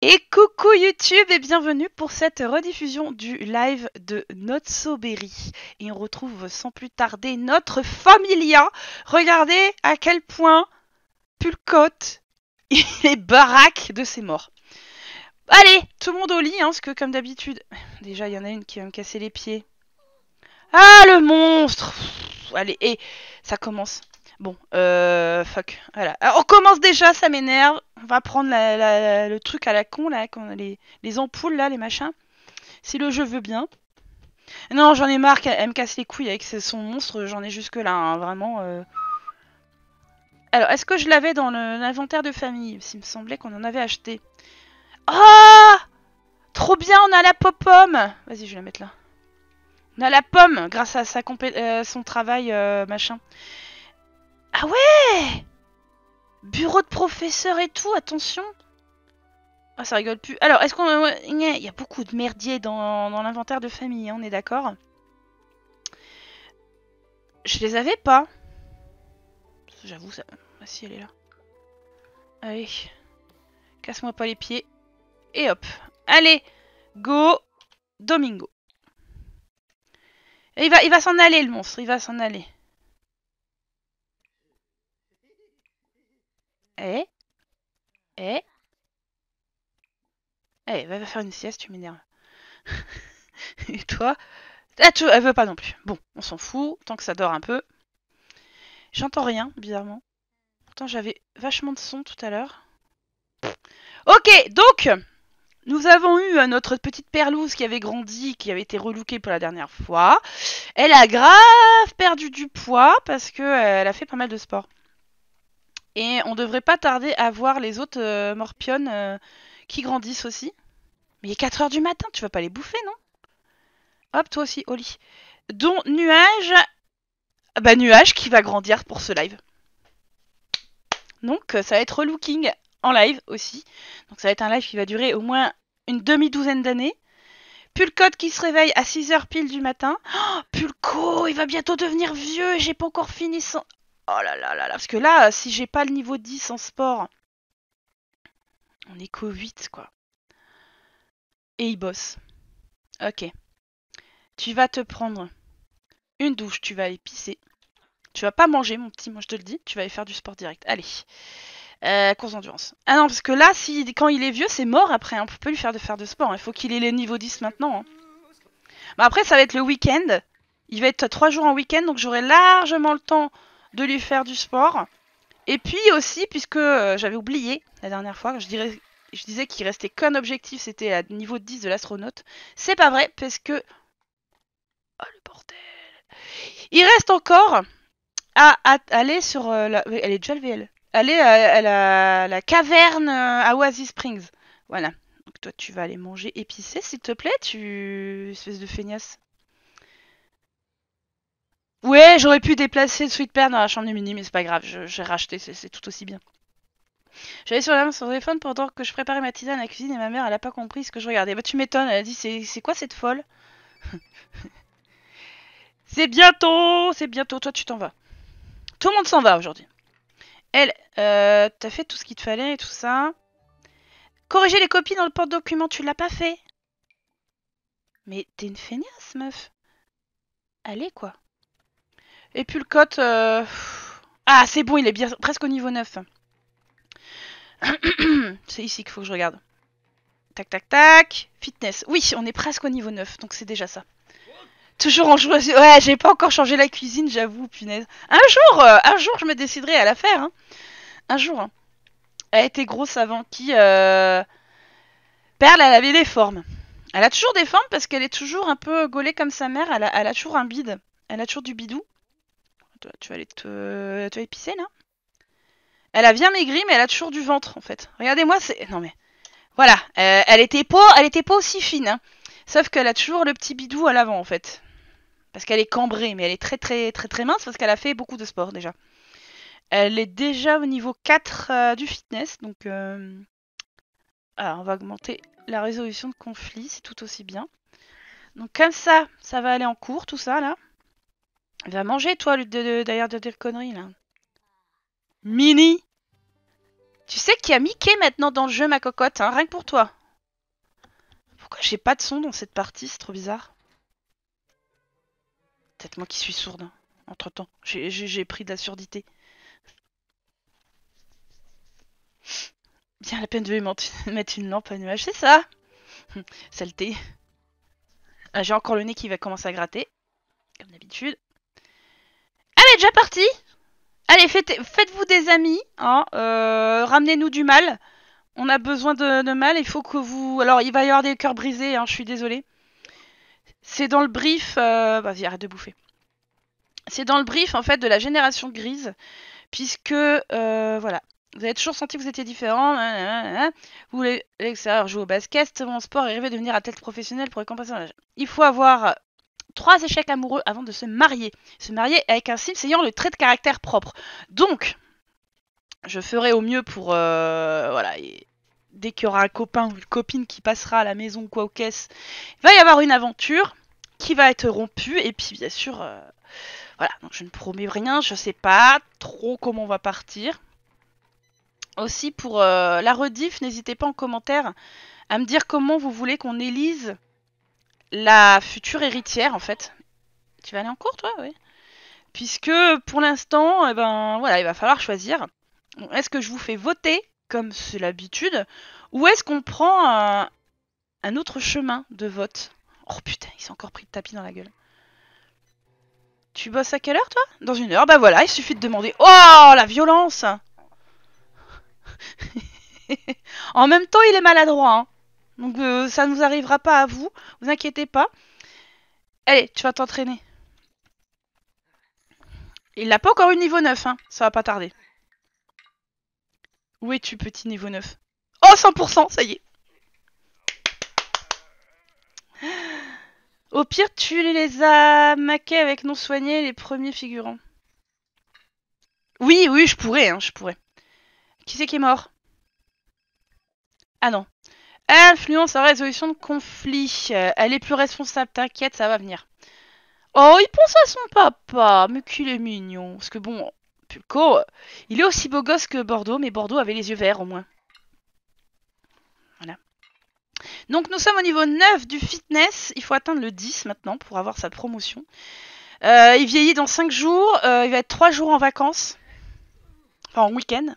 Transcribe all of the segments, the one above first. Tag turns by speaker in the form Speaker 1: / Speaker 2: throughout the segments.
Speaker 1: Et coucou YouTube et bienvenue pour cette rediffusion du live de Notsoberry. Et on retrouve sans plus tarder notre familia. Regardez à quel point Pulcote est baraque de ses morts. Allez, tout le monde au lit, hein, parce que comme d'habitude... Déjà, il y en a une qui va me casser les pieds. Ah, le monstre Allez, et ça commence. Bon, euh, fuck. Voilà. Ah, on commence déjà, ça m'énerve va prendre le truc à la con, là, les, ampoules, là, les machins. Si le jeu veut bien. Non, j'en ai marre, elle, me casse les couilles avec son monstre, j'en ai jusque là, hein, vraiment. Euh. Alors, est-ce que je l'avais dans l'inventaire de famille S'il me semblait qu'on en avait acheté. Oh Trop bien, on a la pomme Vas-y, je vais la mettre là. On a la pomme grâce à sa euh, son travail euh, machin. Ah ouais Bureau de professeur et tout, attention Ah, ça rigole plus. Alors, est-ce qu'on... Il y a beaucoup de merdier dans, l'inventaire de famille, hein, on est d'accord Je les avais pas. J'avoue, ça... Ah si, elle est là. Allez. Casse-moi pas les pieds. Et hop. Allez Go Domingo. va, il va s'en aller, le monstre. Il va s'en aller. Eh Eh Eh, va faire une sieste, tu m'énerves. Et toi ah, Elle veut pas non plus. Bon, on s'en fout, tant que ça dort un peu. J'entends rien, bizarrement. Pourtant, j'avais vachement de son tout à l'heure. Ok, donc, nous avons eu euh, notre petite perlouse qui avait grandi, qui avait été relookée pour la dernière fois. Elle a grave perdu du poids parce qu'elle euh, a fait pas mal de sport. Et on devrait pas tarder à voir les autres euh, morpions euh, qui grandissent aussi. Mais il est 4h du matin, tu vas pas les bouffer, non Hop, toi aussi, au lit. Dont Nuage. Bah, Nuage qui va grandir pour ce live. Donc, euh, ça va être relooking en live aussi. Donc, ça va être un live qui va durer au moins une demi-douzaine d'années. Pulcote qui se réveille à 6h pile du matin. Oh, Pulco, il va bientôt devenir vieux et j'ai pas encore fini son... Oh là là là là. Parce que là, euh, si j'ai pas le niveau 10 en sport, on est qu'au 8, quoi. Et il bosse. Ok. Tu vas te prendre une douche, tu vas aller pisser. Tu vas pas manger, mon petit, moi je te le dis. Tu vas aller faire du sport direct. Allez. Euh, course d'endurance. Ah non, parce que là, si, quand il est vieux, c'est mort après. Hein. On peut pas lui faire de faire de sport. Il hein. faut qu'il ait le niveau 10 maintenant. Hein. Bah après, ça va être le week-end. Il va être 3 jours en week-end, donc j'aurai largement le temps de lui faire du sport. Et puis aussi, puisque euh, j'avais oublié la dernière fois, je, dirais, je disais qu'il restait qu'un objectif, c'était à niveau 10 de l'astronaute. C'est pas vrai, parce que... Oh le bordel Il reste encore à, aller sur... Euh, la... Elle est déjà le elle Aller à, la, la, caverne euh, à Oasis Springs. Voilà. Donc toi, tu vas aller manger épicé, s'il te plaît, tu... Espèce de feignasse. Ouais, j'aurais pu déplacer le sweet pear dans la chambre du mini, mais c'est pas grave, j'ai racheté, c'est tout aussi bien. J'allais sur la main son téléphone pendant que je préparais ma tisane à la cuisine et ma mère, elle a pas compris ce que je regardais. Bah tu m'étonnes, elle a dit c'est quoi cette folle C'est bientôt, c'est bientôt, toi tu t'en vas. Tout le monde s'en va aujourd'hui. Elle, euh, t'as fait tout ce qu'il te fallait et tout ça. Corriger les copies dans le porte-document, tu l'as pas fait. Mais t'es une feignasse, meuf. Allez, quoi. Et puis le cote, euh, Ah, c'est bon, il est bien, presque au niveau 9. C'est ici qu'il faut que je regarde. Tac, tac, tac. Fitness. Oui, on est presque au niveau 9, donc c'est déjà ça.
Speaker 2: Toujours en jouant... Ouais,
Speaker 1: j'ai pas encore changé la cuisine, j'avoue, punaise. Un jour, euh, un jour, je me déciderai à la faire. Hein. Un jour. Hein. Elle était grosse avant qui... Euh, Perle, elle avait des formes. Elle a toujours des formes parce qu'elle est toujours un peu gaulée comme sa mère. Elle a, elle a toujours un bide. Elle a toujours du bidou tu vas aller te... là Elle a bien maigri, mais elle a toujours du ventre, en fait. Regardez-moi, c'est... Non, mais... Voilà, euh, elle, était pas, elle était pas aussi fine, hein. Sauf qu'elle a toujours le petit bidou à l'avant, en fait. Parce qu'elle est cambrée, mais elle est très, très, très, très mince, parce qu'elle a fait beaucoup de sport, déjà. Elle est déjà au niveau 4 euh, du fitness, donc... Euh, Alors, ah, on va augmenter la résolution de conflit, c'est tout aussi bien. Donc comme ça, ça va aller en cours, tout ça, là. Va manger, toi, d'ailleurs, de, tes conneries, là. Mini Tu sais qu'il y a Mickey maintenant dans le jeu, ma cocotte, hein, rien que pour toi. Pourquoi j'ai pas de son dans cette partie C'est trop bizarre. Peut-être moi qui suis sourde, hein, entre-temps. J'ai pris de la surdité. Bien la peine de lui mettre une lampe à nuage, c'est ça Saleté. Ah, j'ai encore le nez qui va commencer à gratter, comme d'habitude déjà parti Allez, faites, faites-vous des amis, hein, euh, ramenez-nous du mal. On a besoin de, mal, il faut que vous... Alors, il va y avoir des cœurs brisés, hein, je suis désolée. C'est dans le brief... Euh, vas-y, arrête de bouffer. C'est dans le brief, en fait, de la génération grise, puisque, euh, voilà, vous avez toujours senti que vous étiez différent. Hein, hein, vous voulez l'extérieur jouer au basket, mon sport et rêver de devenir athlète professionnel pour récompenser l'âge. Il faut avoir trois échecs amoureux avant de se marier. Se marier avec un Sims ayant le trait de caractère propre. Donc, je ferai au mieux pour... Euh, voilà. Et dès qu'il y aura un copain ou une copine qui passera à la maison quoi au caisse. il va y avoir une aventure qui va être rompue. Et puis, bien sûr... Euh, voilà, donc je ne promets rien, je sais pas trop comment on va partir. Aussi pour euh, la rediff, n'hésitez pas en commentaire à me dire comment vous voulez qu'on élise la future héritière en fait. Tu vas aller en cours toi, oui. Puisque pour l'instant, eh ben voilà, il va falloir choisir. Est-ce que je vous fais voter comme c'est l'habitude ou est-ce qu'on prend un, autre chemin de vote Oh putain, il s'est encore pris le tapis dans la gueule. Tu bosses à quelle heure toi Dans une heure, bah voilà, il suffit de demander. Oh la violence En même temps, il est maladroit. Hein. Donc euh, ça ne nous arrivera pas à vous, vous inquiétez pas. Allez, tu vas t'entraîner. Il n'a pas encore eu niveau 9, hein. ça va pas tarder. Où es-tu, petit niveau 9 Oh, 100%, ça y est Au pire, tu les as maqués avec non soignés les premiers figurants. Oui, oui, je pourrais, hein, je pourrais. Qui c'est qui est mort Ah non, Influence à résolution de conflit. Euh, elle est plus responsable, t'inquiète, ça va venir. Oh, il pense à son papa, mais qu'il est mignon. Parce que bon, Pulco, euh, il est aussi beau gosse que Bordeaux, mais Bordeaux avait les yeux verts au moins. Voilà. Donc nous sommes au niveau 9 du fitness. Il faut atteindre le 10 maintenant pour avoir sa promotion. Euh, il vieillit dans 5 jours. il va être 3 jours en vacances. Enfin, en week-end.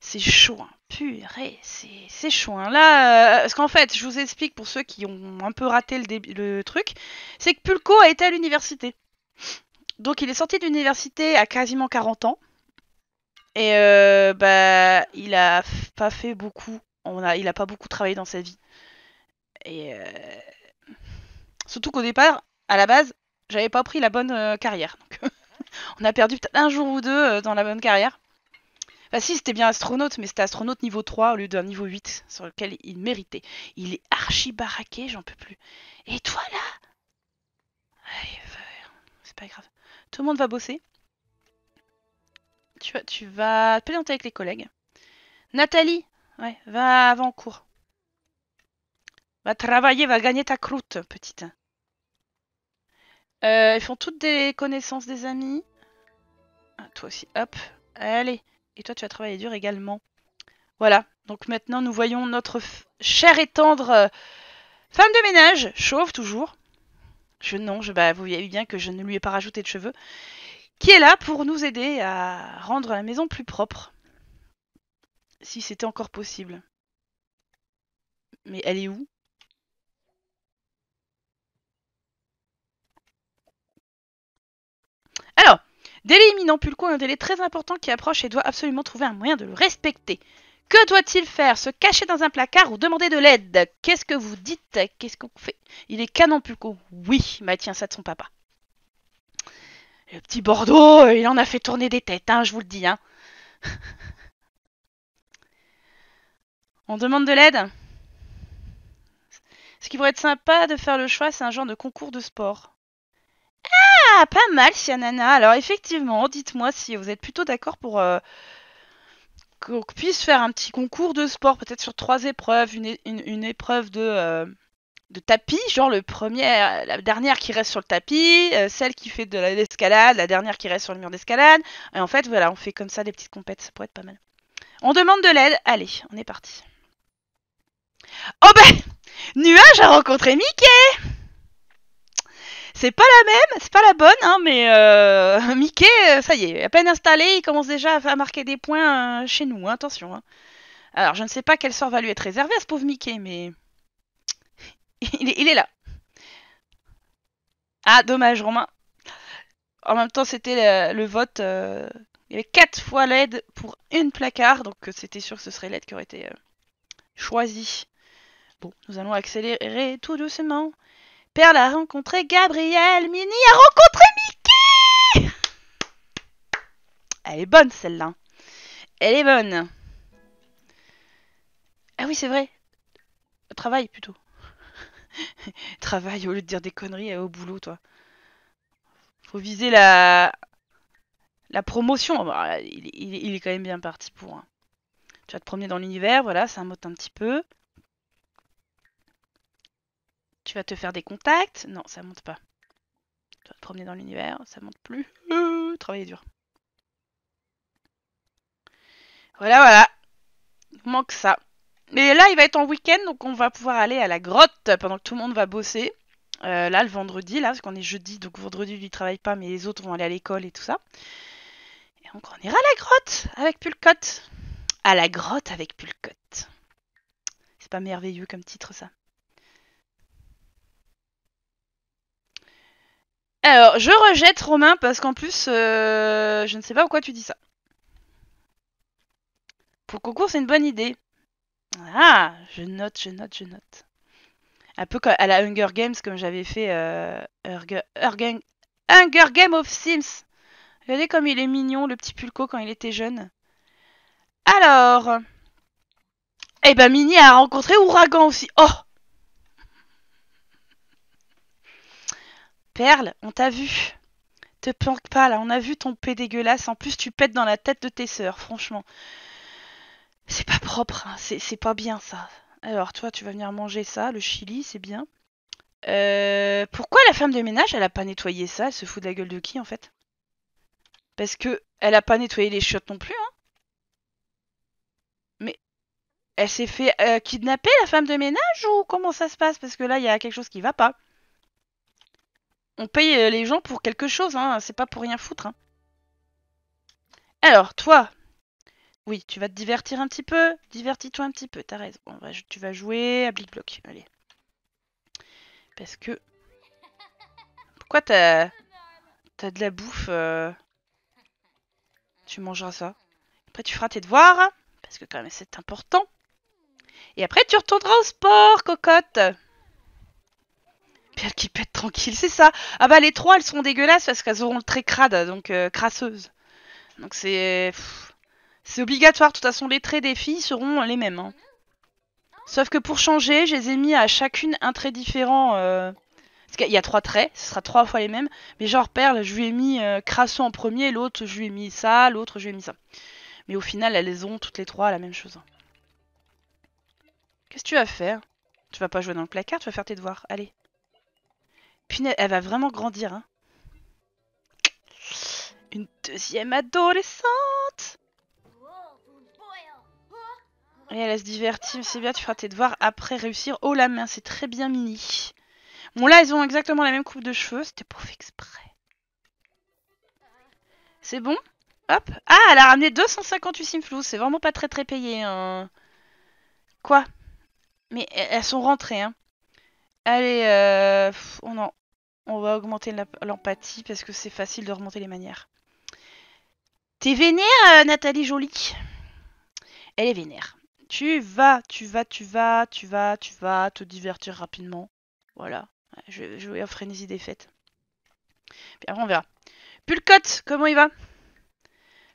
Speaker 1: C'est chaud. Hein. Purée, c'est chouin. Hein. Là, euh, parce qu'en fait, je vous explique pour ceux qui ont un peu raté le, truc, c'est que Pulco a été à l'université. Donc il est sorti de l'université à quasiment 40 ans. Et euh, bah, il a pas fait beaucoup. On a, il a pas beaucoup travaillé dans sa vie. Et euh, surtout qu'au départ, à la base, j'avais pas pris la bonne carrière. on a perdu peut-être un jour ou deux dans la bonne carrière. Bah si, c'était bien astronaute, mais c'était astronaute niveau 3 au lieu d'un niveau 8 sur lequel il méritait. Il est archi baraqué, j'en peux plus. Et toi là C'est pas grave. Tout le monde va bosser. Tu, vas, tu vas te plaisanter avec les collègues. Nathalie, ouais, va avant cours. Va travailler, va gagner ta croûte, petite. Euh, ils font toutes des connaissances des amis. Ah, toi aussi, hop. Allez, et toi, tu as travaillé dur également. Voilà. Donc maintenant, nous voyons notre chère et tendre euh, femme de ménage, chauve toujours. Je non, je, bah, vous voyez bien que je ne lui ai pas rajouté de cheveux. Qui est là pour nous aider à rendre la maison plus propre. Si c'était encore possible. Mais elle est où Alors, Délai imminent Pulco est un délai très important qui approche et doit absolument trouver un moyen de le respecter. Que doit-il faire Se cacher dans un placard ou demander de l'aide Qu'est-ce que vous dites Qu'est-ce qu'on fait Il est canon Pulco. Oui, maintient bah ça de son papa. Le petit Bordeaux, euh, il en a fait tourner des têtes, hein, je vous le dis. Hein. On demande de l'aide Ce qui pourrait être sympa de faire le choix, c'est un genre de concours de sport. Ah, pas mal, Sianana. Alors, effectivement, dites-moi si vous êtes plutôt d'accord pour euh, qu'on puisse faire un petit concours de sport, peut-être sur trois épreuves, une, épreuve de, euh, de, tapis, genre le premier, euh, la dernière qui reste sur le tapis, celle qui fait de l'escalade, la dernière qui reste sur le mur d'escalade. Et en fait, voilà, on fait comme ça des petites compètes, ça pourrait être pas mal. On demande de l'aide. Allez, on est parti. Oh ben Nuage a rencontré Mickey c'est pas la même, c'est pas la bonne, hein, mais euh, Mickey, euh, ça y est, à peine installé, il commence déjà à marquer des points euh, chez nous, hein, attention. Hein. Alors, je ne sais pas quel sort va lui être réservé à ce pauvre Mickey, mais. il, est, là. Ah, dommage, Romain. En même temps, c'était le, vote. Il y avait 4 fois l'aide pour une placard, donc c'était sûr que ce serait l'aide qui aurait été choisie. Bon, nous allons accélérer tout doucement l'a a rencontré Gabriel, mini a rencontré Mickey Elle est bonne celle-là. Elle est bonne. Ah oui, c'est vrai. Travail plutôt. Travail au lieu de dire des conneries euh, au boulot, toi. Faut viser la la promotion. Ah bah, il, est quand même bien parti pour. un hein. Tu vas te promener dans l'univers, voilà, ça mode un petit peu. Tu vas te faire des contacts. Non, ça monte pas. Tu vas te promener dans l'univers, ça monte plus. Euh, travailler dur. Voilà, voilà. Il manque ça. Mais là, il va être en week-end, donc on va pouvoir aller à la grotte pendant que tout le monde va bosser. Euh, là, le vendredi, là, parce qu'on est jeudi, donc vendredi, lui, ne travaille pas, mais les autres vont aller à l'école et tout ça. Et donc, on ira à la grotte avec Pulcotte. À la grotte avec Pulcotte. C'est pas merveilleux comme titre, ça. Alors, je rejette Romain parce qu'en plus, euh, je ne sais pas pourquoi tu dis ça. Pour le concours, c'est une bonne idée. Ah, je note, je note, je note. Un peu à la Hunger Games comme j'avais fait euh, Hunger, Game of Sims. Regardez comme il est mignon, le petit Pulco, quand il était jeune. Alors... Eh ben, Mini a rencontré Ouragan aussi. Oh Perle, on t'a vu. Te planque pas là, on a vu ton paix dégueulasse. En plus, tu pètes dans la tête de tes sœurs, franchement. C'est pas propre, hein. c'est pas bien ça. Alors, toi, tu vas venir manger ça, le chili, c'est bien. Euh, pourquoi la femme de ménage, elle a pas nettoyé ça Elle se fout de la gueule de qui en fait Parce que elle a pas nettoyé les chiottes non plus, hein Mais elle s'est fait euh, kidnapper la femme de ménage ou comment ça se passe Parce que là, il y a quelque chose qui va pas. On paye euh, les gens pour quelque chose, hein. c'est pas pour rien foutre. Hein. Alors, toi, oui, tu vas te divertir un petit peu. Divertis-toi un petit peu, t'as raison. tu vas jouer à Big Block, allez. Parce que... Pourquoi t'as... T'as de la bouffe euh, Tu mangeras ça. Après, tu feras tes devoirs, parce que quand même, c'est important. Et après, tu retourneras au sport, cocotte puis qui pète tranquille, c'est ça. Ah bah les trois, elles seront dégueulasses parce qu'elles auront le trait crade, donc euh, crasseuse. Donc c'est... C'est obligatoire, de toute façon les traits des filles seront les mêmes. Hein. Sauf que pour changer, je les ai mis à chacune un trait différent. Euh, parce qu'il y a trois traits, ce sera trois fois les mêmes. Mais genre perle, je lui ai mis euh, crasseux en premier, l'autre je lui ai mis ça, l'autre je lui ai mis ça. Mais au final, elles ont toutes les trois la même chose. Hein. Qu'est-ce que tu vas faire Tu vas pas jouer dans le placard, tu vas faire tes devoirs. Allez elle va vraiment grandir. Hein. Une deuxième adolescente Et elle se divertit. mais c'est bien, tu feras tes devoirs après réussir. Oh la main, c'est très bien mini. Bon là, elles ont exactement la même coupe de cheveux, c'était pour faire exprès. C'est bon Hop Ah, elle a ramené 258 simflous, c'est vraiment pas très très payé. Hein. Quoi Mais elles sont rentrées, hein. Allez, euh... en on va augmenter l'empathie parce que c'est facile de remonter les manières. T'es vénère, euh, Nathalie Jolie Elle est vénère. Tu vas, tu vas, tu vas, tu vas, tu vas te divertir rapidement. Voilà. Je, vais en frénésie des fêtes. Puis après, on verra. Pulcote, comment il va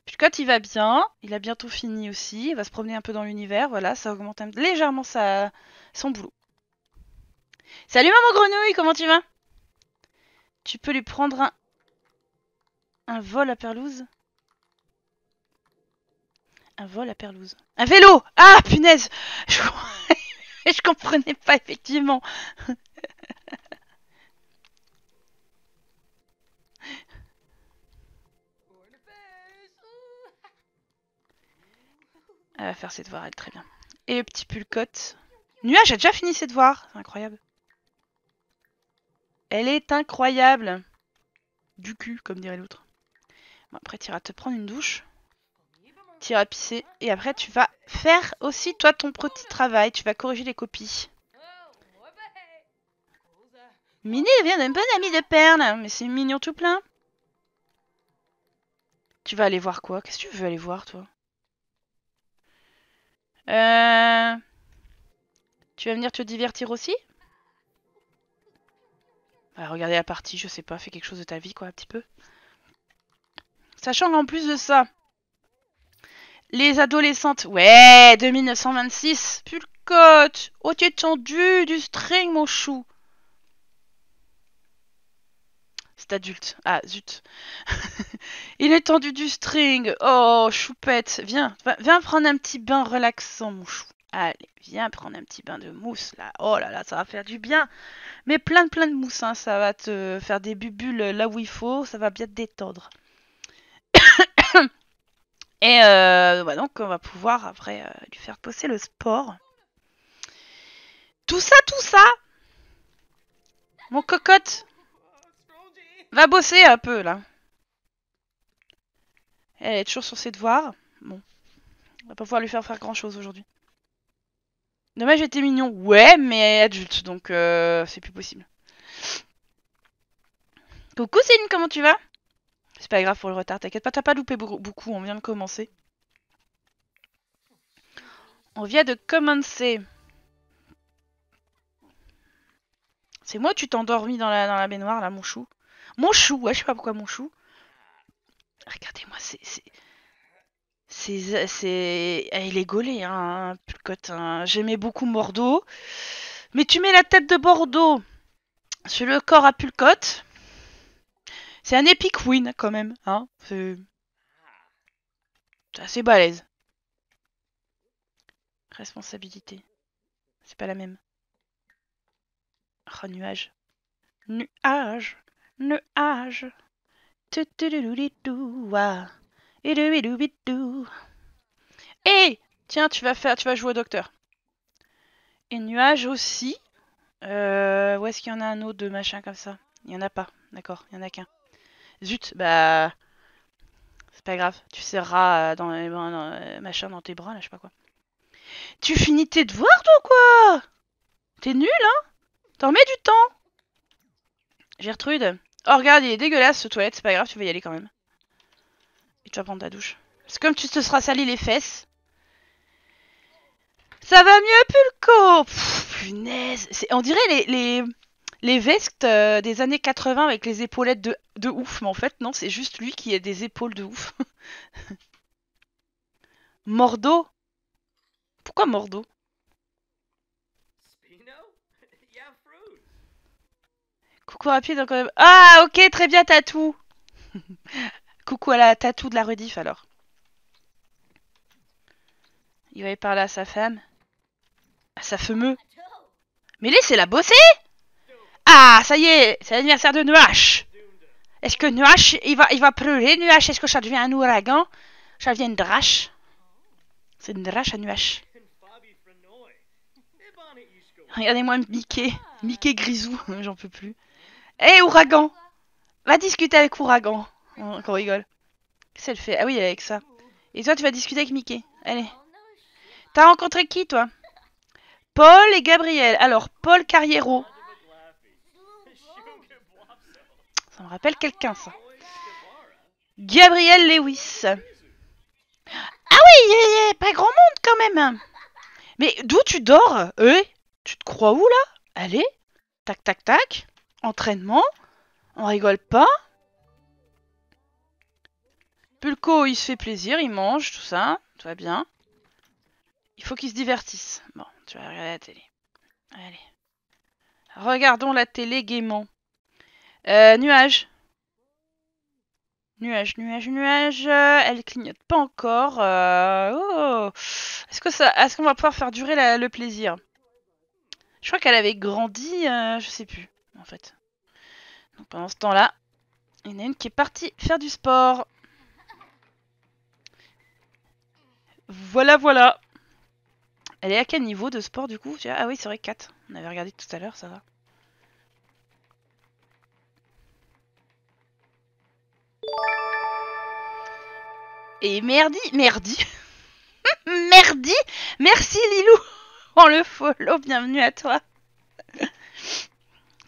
Speaker 1: Pulcote, il va bien. Il a bientôt fini aussi. Il va se promener un peu dans l'univers. Voilà, ça augmente légèrement sa... son boulot. Salut, maman grenouille, comment tu vas tu peux lui prendre un... Un vol à Perlouse Un vol à Perlouse. Un vélo Ah, punaise Je, Je comprenais pas, effectivement. Elle va faire ses devoirs, elle, très bien. Et le petit pulcote. Nuage a déjà fini ses devoirs incroyable. Elle est incroyable Du cul, comme dirait l'autre. Bon, après, tu te prendre une douche. Tu pisser. Et après, tu vas faire aussi, toi, ton petit travail. Tu vas corriger les copies. Minnie vient d'un bon ami de perles, Mais c'est mignon tout plein. Tu vas aller voir quoi Qu'est-ce que tu veux aller voir, toi euh... Tu vas venir te divertir aussi Regardez la partie, je sais pas, fais quelque chose de ta vie, quoi, un petit peu. Sachant qu'en plus de ça, les adolescentes, ouais, de 1926, pulcote, oh tu es tendu, du string, mon chou. C'est adulte, ah zut. Il est tendu du string, oh choupette, viens, viens prendre un petit bain relaxant, mon chou. Allez, viens prendre un petit bain de mousse là. Oh là là, ça va faire du bien. Mais plein de plein de mousse, hein. ça va te faire des bubules là où il faut, ça va bien te détendre. Et euh, donc on va pouvoir après euh, lui faire poser le sport. Tout ça, tout ça Mon cocotte Va bosser un peu là. Elle est toujours sur ses devoirs. Bon. On va pas pouvoir lui faire faire grand chose aujourd'hui. Dommage, j'étais mignon. Ouais, mais adulte, donc euh, c'est plus possible. Coucou Céline, comment tu vas C'est pas grave pour le retard, t'inquiète pas, t'as pas loupé beaucoup, on vient de commencer. On vient de commencer. C'est moi, tu t'endormis dans la, dans la baignoire, là, mon chou. Mon chou, ouais, je sais pas pourquoi mon chou. Regardez-moi, c'est... C'est, euh, eh, il est gaulé, hein, hein, J'aimais beaucoup Bordeaux. mais tu mets la tête de Bordeaux sur le corps à Pulcote. C'est un epic win quand même, hein. C'est, c'est assez balèze. Responsabilité. C'est pas la même. Oh, nuage. Nuage. Nuage. Et tiens, tu vas faire, tu vas jouer au docteur. Et nuage aussi. Euh, où est-ce qu'il y en a un autre de machin comme ça Il y en a pas, d'accord, il y en a qu'un. Zut, bah c'est pas grave, tu serras euh, dans euh, machin dans tes bras là, je sais pas quoi. Tu finis tes devoirs toi quoi T'es nul hein T'en mets du temps. Gertrude. Oh regarde, il est dégueulasse ce toilette, c'est pas grave, tu vas y aller quand même. Et tu vas prendre ta douche. Parce que comme tu te seras sali les fesses. Ça va mieux, Pulco Pfff Punaise On dirait les, les, vestes euh, des années 80 avec les épaulettes de, ouf, mais en fait, non, c'est juste lui qui a des épaules de ouf. Mordo Pourquoi Mordo Coucou rapide, encore... Ah, ok, très bien, Tatou Coucou à la tatou de la rediff alors. Il va y parler à sa femme. À sa femme. Mais laissez-la bosser Ah, ça y est, c'est l'anniversaire de Nuash. Est-ce que Nuash, il va, il va pleurer Nuash, est-ce que ça devient un ouragan Ça devient une drache C'est une drache à Nuash. Regardez-moi Mickey. Mickey Grisou, j'en peux plus. Hé, eh, ouragan Va discuter avec ouragan. Hein, on, rigole. Qu'est-ce fait Ah oui, avec ça. Et toi, tu vas discuter avec Mickey. Allez. T'as rencontré qui, toi Paul et Gabriel. Alors, Paul Carriero. Ça me rappelle quelqu'un, ça. Gabriel Lewis. Ah oui, pas grand monde quand même. Mais d'où tu dors Eh Tu te crois où là Allez, tac tac tac, entraînement, on rigole pas. Pulco, il se fait plaisir, il mange, tout ça, tout va bien. Il faut qu'il se divertisse. Bon, tu vas regarder la télé. Allez. Regardons la télé gaiement. Euh, nuage, nuage, nuage, nuage. Euh, elle clignote pas encore. Euh, oh. Est-ce que ça, est-ce qu'on va pouvoir faire durer le plaisir Je crois qu'elle avait grandi. Euh, je sais plus, en fait. Donc pendant ce temps-là, il y en a une qui est partie faire du sport. Voilà, voilà. Elle est à quel niveau de sport du coup Ah oui, c'est vrai, 4. On avait regardé tout à l'heure, ça va. Et merdi, merdi, merdi, merci Lilou, on le follow, bienvenue à toi. Je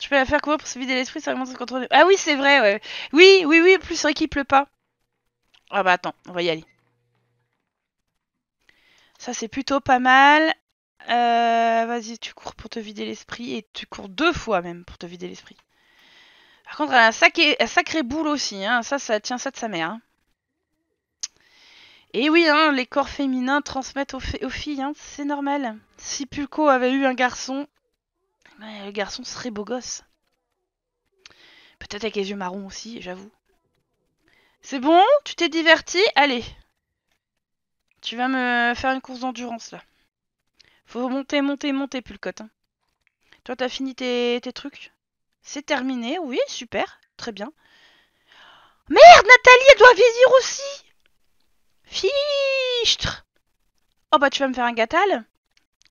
Speaker 1: peux la faire courir pour se vider l'esprit, ça augmente contre contrôle. Ah oui, c'est vrai, ouais. Oui, oui, oui, plus ça vrai pleut pas. Ah bah attends, on va y aller. Ça, c'est plutôt pas mal. Euh, vas-y, tu cours pour te vider l'esprit. Et tu cours deux fois même pour te vider l'esprit. Par contre, elle a un sacré, sacré boule aussi. Hein. Ça, ça tient ça de sa mère. Hein. Et oui, hein, les corps féminins transmettent aux, filles. Hein. C'est normal. Si Pulco avait eu un garçon, ben, le garçon serait beau gosse. Peut-être avec les yeux marrons aussi, j'avoue. C'est bon Tu t'es diverti Allez, tu vas me faire une course d'endurance là. Faut monter, monter, monter, Pulcotte. Hein. Toi, t'as fini tes, tes trucs C'est terminé, oui, super, très bien. Merde, Nathalie, elle doit vieillir aussi Fichtre Oh bah tu vas me faire un gâtal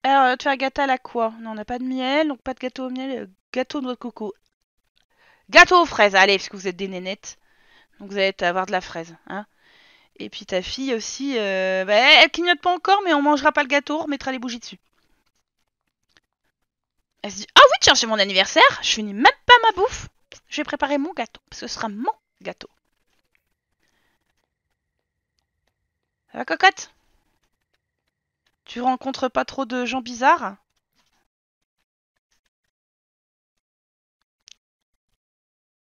Speaker 1: Alors, tu vas un gâtal à quoi Non, on n'a pas de miel, donc pas de gâteau au miel, euh, gâteau noix de coco. Gâteau aux fraises, allez, parce que vous êtes des nénettes. Donc vous allez avoir de la fraise, hein et puis ta fille aussi, euh, bah, elle clignote pas encore, mais on mangera pas le gâteau, on remettra les bougies dessus. Elle se dit Ah oui, tiens, c'est mon anniversaire, je finis même pas ma bouffe. Je vais préparer mon gâteau, parce que ce sera mon gâteau. Ça va, cocotte Tu rencontres pas trop de gens bizarres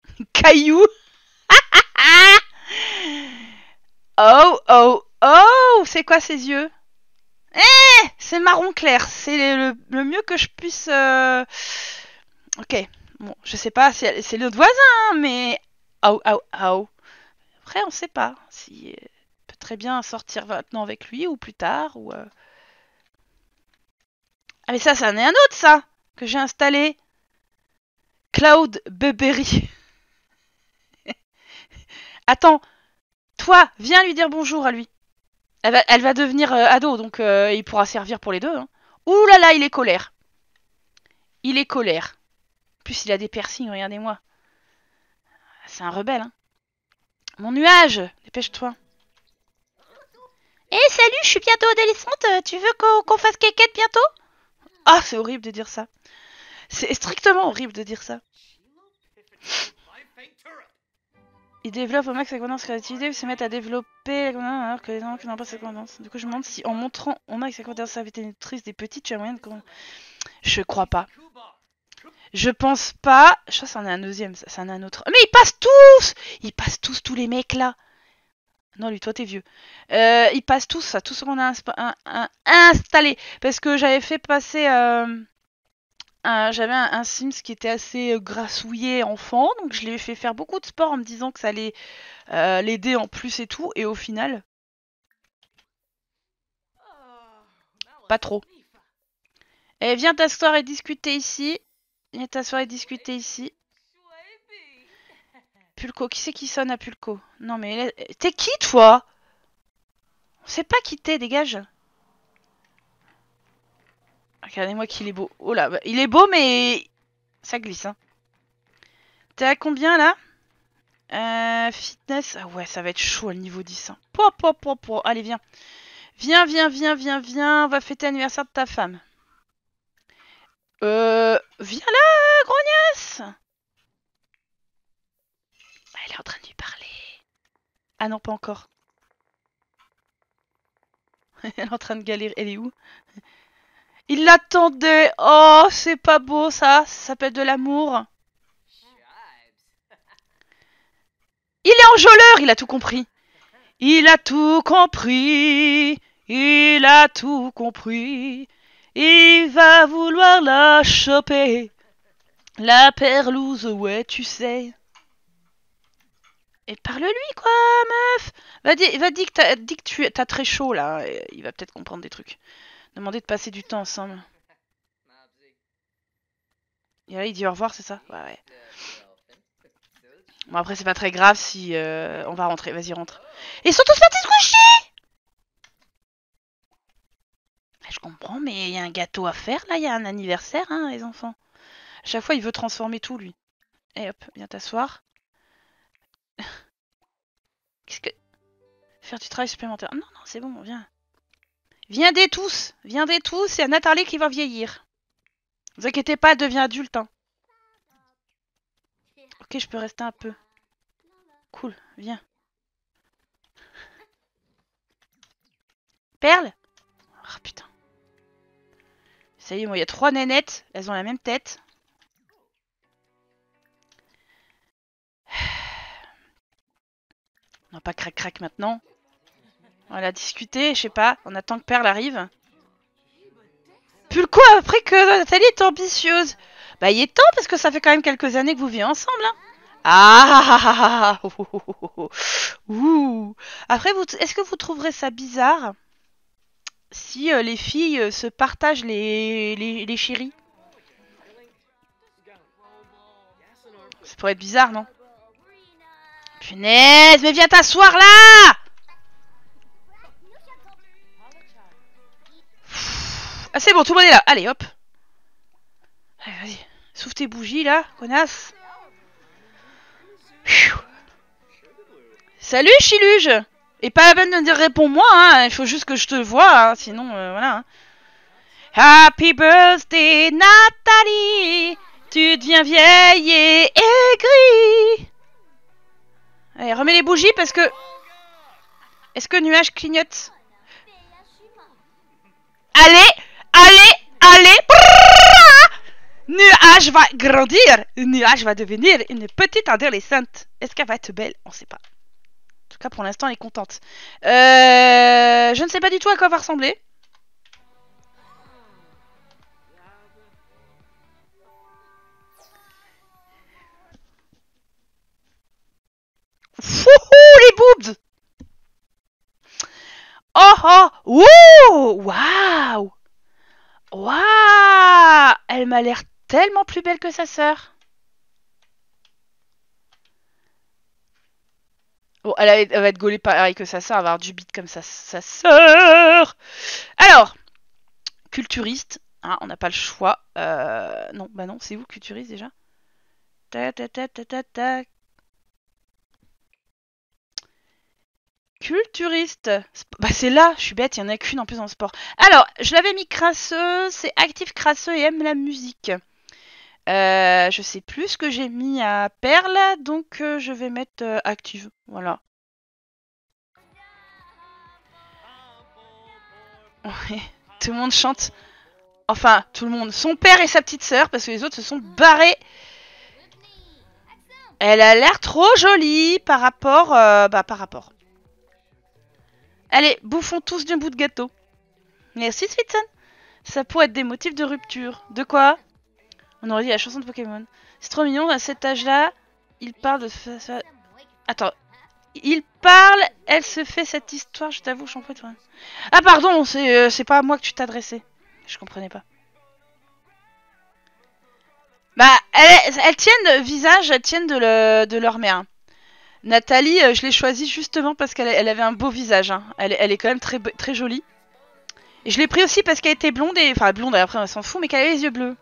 Speaker 1: Caillou Oh, oh, oh C'est quoi ces yeux Eh C'est marron clair. C'est le, mieux que je puisse... Euh, ok. Bon, je sais pas si c'est l'autre voisin, hein, mais... Oh, oh, oh. Après, on sait pas si euh, peut très bien sortir maintenant avec lui ou plus tard ou... Euh. Ah mais ça, ça est un autre, ça Que j'ai installé Cloud Beberry Attends, toi, viens lui dire bonjour à lui. Elle va, devenir euh, ado, donc euh, il pourra servir pour les deux. Hein. Ouh là là, il est colère. Il est colère. En plus, il a des piercings, regardez-moi. C'est un rebelle. Hein. Mon nuage, dépêche-toi. Eh salut, je suis bientôt adolescente. Euh, tu veux qu'on fasse fasse quéquette bientôt Ah, c'est horrible de dire ça. C'est strictement horrible de dire ça. Il développe au max sa connaissance créativité, ils se met à développer la alors que les gens qui n'ont pas connaissance. Du coup, je me demande si en montrant on a que sa une nutrice des petites, tu as moyen de. Je crois pas. Je pense pas. Je crois que en est un deuxième, ça en est un autre. Mais ils passent tous Ils passent tous, tous les mecs là non, lui, toi, t'es vieux. Euh, ils passent tous, ça, tous ce qu'on a installé. Parce que j'avais fait passer. Euh, euh, j'avais un, Sims qui était assez euh, grassouillé enfant, donc je l'ai fait faire beaucoup de sport en me disant que ça allait euh, l'aider en plus et tout, et au final, pas trop. Et eh, viens t'asseoir et discuter ici. Viens t'asseoir et discuter ici. Pulco, qui c'est qui sonne à Pulco Non mais t'es qui toi On sait pas qui t'es, dégage. Regardez-moi qu'il est beau. Oh là, bah, il est beau, mais ça glisse. Hein. T'es à combien là euh, Fitness. Ah ouais, ça va être chaud le niveau 10. Hein. Po, po, Allez, viens. Viens, viens, viens, viens, viens. On va fêter l'anniversaire de ta femme. Euh, viens là, grognasse Elle est en train de lui parler. Ah non, pas encore. Elle est en train de galérer. Elle est où il l'attendait. Oh, c'est pas beau ça. Ça s'appelle de l'amour. Il est enjôleur, il a tout compris. Il a tout compris. Il a tout compris. Il va vouloir la choper. La perlouse, ouais, tu sais. Et parle-lui, quoi, meuf Va, dire va dire que, t'as dit que tu as très chaud, là. Il va peut-être comprendre des trucs de passer du temps ensemble. il dit au revoir, c'est ça Ouais, ouais. Bon, après, c'est pas très grave si... Euh, on va rentrer, vas-y, rentre. et sont tous partis se coucher Je comprends, mais il y a un gâteau à faire, là, il y a un anniversaire, hein, les enfants. À chaque fois, il veut transformer tout, lui. Et eh, hop, viens t'asseoir. Qu'est-ce que... Faire du travail supplémentaire. Non, non, c'est bon, viens des tous, des tous, c'est un qui va vieillir. Ne Vous inquiétez pas, elle devient adulte. Hein. Ok, je peux rester un peu. Cool, viens. Perle Oh putain. Ça y est, moi, il y a trois nénettes. Elles ont la même tête. Non, pas crac-crac maintenant. On a discuté, je sais pas, on attend que Perle arrive. quoi après que Nathalie est ambitieuse Bah, il est temps, parce que ça fait quand même quelques années que vous vivez ensemble, hein ah ah ah ah. Ouh. Après, est-ce que vous trouverez ça bizarre si euh, les filles euh, se partagent les, les, les chéris Ça pourrait être bizarre, non Punaise, mais viens t'asseoir là Ah c'est bon, tout le monde est là. Allez, hop. Allez, vas-y. Sauve tes bougies là, connasse. Salut Chiluge Et pas la peine de me dire réponds-moi, hein. il faut juste que je te vois, hein. sinon euh, voilà. Hein. Happy birthday Nathalie Tu deviens vieille et aigrie Allez, remets les bougies parce que... Est-ce que nuage clignote Allez Allez, allez. Nuage va grandir. Nuage va devenir une petite adolescente. Est-ce qu'elle va être belle On sait pas. En tout cas, pour l'instant, elle est contente. Euh, je ne sais pas du tout à quoi va ressembler. Fouhou, les boobs Oh oh Wouh Waouh Waouh Elle m'a l'air tellement plus belle que sa sœur. Bon elle, va être, gaulée pareil que sa sœur, avoir du beat comme sa, sa sœur. Alors, culturiste, hein, on n'a pas le choix. Euh, non, bah non, c'est vous culturiste déjà ta, ta, ta, ta, Culturiste. Bah, c'est là, je suis bête, il n'y en a qu'une en plus en sport. Alors, je l'avais mis crasseux, c'est actif crasseux et aime la musique. Euh, je sais plus ce que j'ai mis à Perle, donc euh, je vais mettre euh, active. Voilà. tout le monde chante. Enfin, tout le monde. Son père et sa petite soeur parce que les autres se sont barrés. Elle a l'air trop jolie par rapport... Euh, bah, par rapport. Allez, bouffons tous d'un bout de gâteau. Merci, Switzen. Ça pourrait être des motifs de rupture. De quoi On aurait dit la chanson de Pokémon. C'est trop mignon, à cet âge-là, il parle de... Attends. Il parle, elle se fait cette histoire, je t'avoue, train toi. Ah pardon, euh, c'est pas à moi que tu t'adressais. Je comprenais pas. Bah, elles, tiennent visage, elles tiennent de, de leur mère. Nathalie, euh, je l'ai choisie justement parce qu'elle avait un beau visage. Hein. Elle, est quand même très, très jolie. Et je l'ai pris aussi parce qu'elle était blonde et... Enfin, blonde, après on s'en fout, mais qu'elle avait les yeux bleus.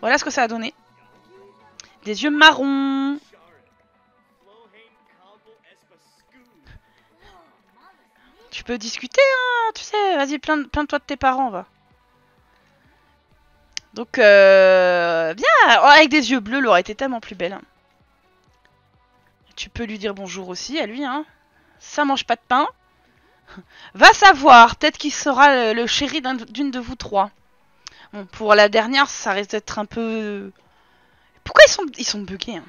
Speaker 1: Voilà ce que ça a donné. Des yeux marrons. Tu peux discuter, hein, tu sais. Vas-y, plein toi de tes parents, va. Donc, euh... Bien oh, Avec des yeux bleus, elle été tellement plus belle. Hein. Tu peux lui dire bonjour aussi à lui, hein. Ça mange pas de pain. Va savoir, peut-être qu'il sera le chéri d'une de vous trois. Bon, pour la dernière, ça risque d'être un peu... Pourquoi ils sont, ils sont buggés, hein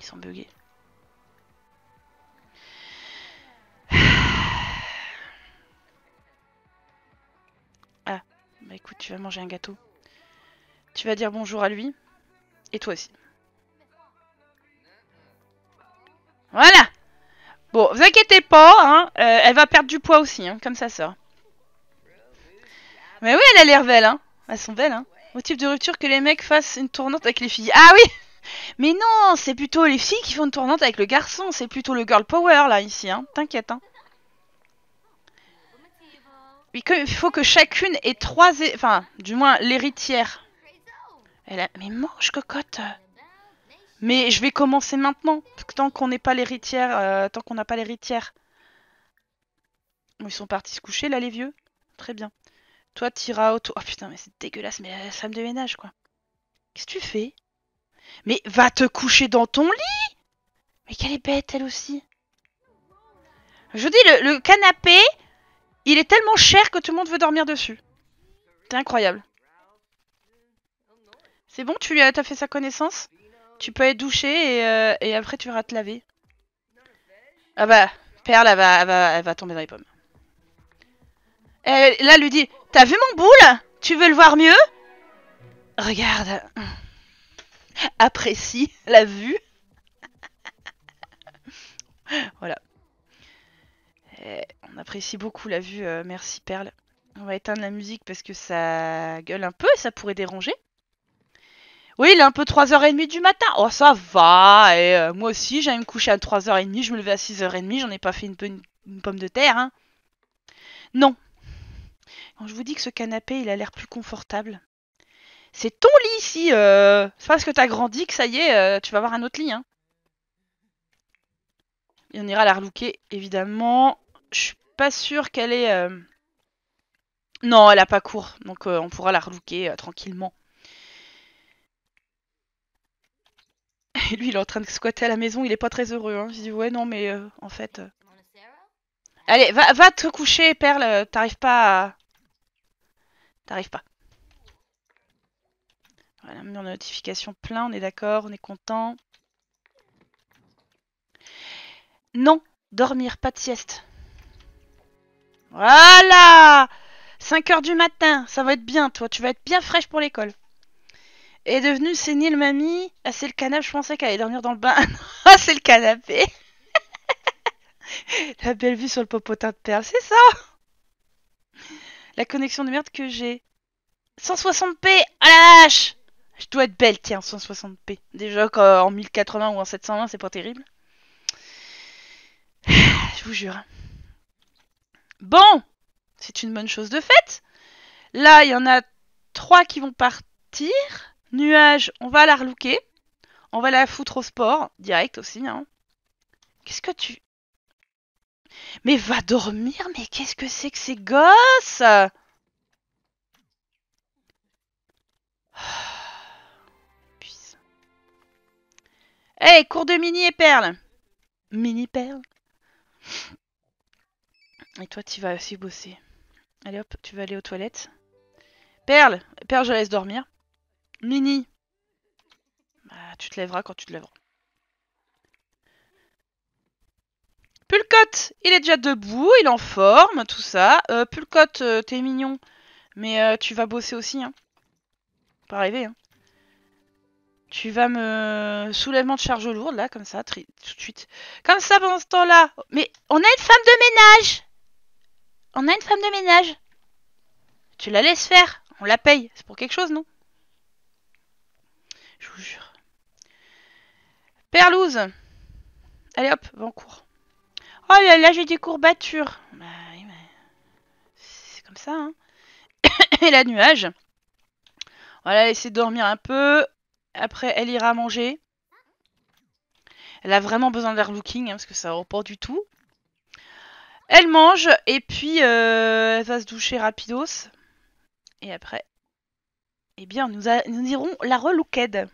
Speaker 1: Ils sont buggés. Ah, bah écoute, tu vas manger un gâteau. Tu vas dire bonjour à lui, et toi aussi. Voilà Bon, vous inquiétez pas, hein, euh, elle va perdre du poids aussi, hein, comme ça sort. Mais oui, elle a l'air belle, hein. Elles sont belles, hein. Motif de rupture que les mecs fassent une tournante avec les filles. Ah oui Mais non, c'est plutôt les filles qui font une tournante avec le garçon. C'est plutôt le girl power, là, ici, hein. T'inquiète, hein. Il faut que chacune ait trois... Enfin, du moins, l'héritière. Elle a... Mais mange, cocotte mais je vais commencer maintenant, tant qu'on n'est pas l'héritière, euh, tant qu'on n'a pas l'héritière. ils sont partis se coucher là, les vieux. Très bien. Toi, t'iras auto. Oh putain, mais c'est dégueulasse, mais ça euh, me déménage, quoi. Qu'est-ce que tu fais Mais va te coucher dans ton lit Mais qu'elle est bête, elle aussi. Je dis, le, canapé, il est tellement cher que tout le monde veut dormir dessus. C'est incroyable. C'est bon, tu lui as fait sa connaissance tu peux être douché euh, et, après tu rates te laver. Ah bah, Perle, elle va, va, va tomber dans les pommes. Elle, là, lui dit T'as vu mon boule Tu veux le voir mieux Regarde. Apprécie la vue. voilà. Eh, on apprécie beaucoup la vue, euh, merci Perle. On va éteindre la musique parce que ça gueule un peu et ça pourrait déranger. Oui, il est un peu 3h30 du matin. Oh, ça va. Et euh, moi aussi, j'allais me coucher à 3h30, je me levais à 6h30, j'en ai pas fait une, pomme de terre. Hein. Non. Quand je vous dis que ce canapé, il a l'air plus confortable. C'est ton lit ici. Euh... C'est parce que t'as grandi que ça y est, euh, tu vas avoir un autre lit. Hein. Et on ira la relooker, évidemment. Je suis pas sûre qu'elle est... Euh, non, elle a pas court donc on pourra la relooker tranquillement. Et lui, il est en train de squatter à la maison, il est pas très heureux. Hein. Je dis, ouais, non, mais euh, en fait. Euh. Allez, va, te coucher, Perle, t'arrives pas à. T'arrives pas. Voilà, on de notification plein, on est d'accord, on est content. Non, dormir, pas de sieste. Voilà 5 h du matin, ça va être bien, toi, tu vas être bien fraîche pour l'école est devenue sénile mamie. Ah, c'est le canapé, je pensais qu'elle allait dormir dans le bain. ah, c'est le canapé. La belle vue sur le popotin de perles, c'est ça La connexion de merde que j'ai. 160p Ah la lâche. Je dois être belle, tiens, 160p. Déjà qu'en 1080 ou en 720, c'est pas terrible. Je vous jure. Bon C'est une bonne chose de faite. Là, il y en a trois qui vont partir. Nuage, on va la relooker. On va la foutre au sport, direct aussi. Hein. Qu'est-ce que tu... Mais va dormir, mais qu'est-ce que c'est que ces gosses Eh, cours de mini et perles Mini perles Et toi, tu vas aussi bosser. Allez hop, tu vas aller aux toilettes. Perle Perle, je laisse dormir. Mini bah, Tu te lèveras quand tu te lèveras. Pulcote Il est déjà debout, il est en forme, tout ça. Euh, Pulcote, euh, t'es mignon. Mais euh, tu vas bosser aussi. Hein. Pas rêver. Hein. Tu vas me... Soulèvement de charge lourde, là, comme ça, tout de suite. Comme ça, pendant ce temps-là. Mais on a une femme de ménage On a une femme de ménage. Tu la laisses faire. On la paye. C'est pour quelque chose, non Perlouse Allez hop, va cours. Oh là là, j'ai des courbatures. Bah c'est comme ça, hein. Et la nuage. voilà, elle la laisser dormir un peu. Après, elle ira manger. Elle a vraiment besoin looking, looking, hein, parce que ça rapporte du tout. Elle mange, et puis euh, elle va se doucher rapidos. Et après, eh bien, nous, nous irons la relooked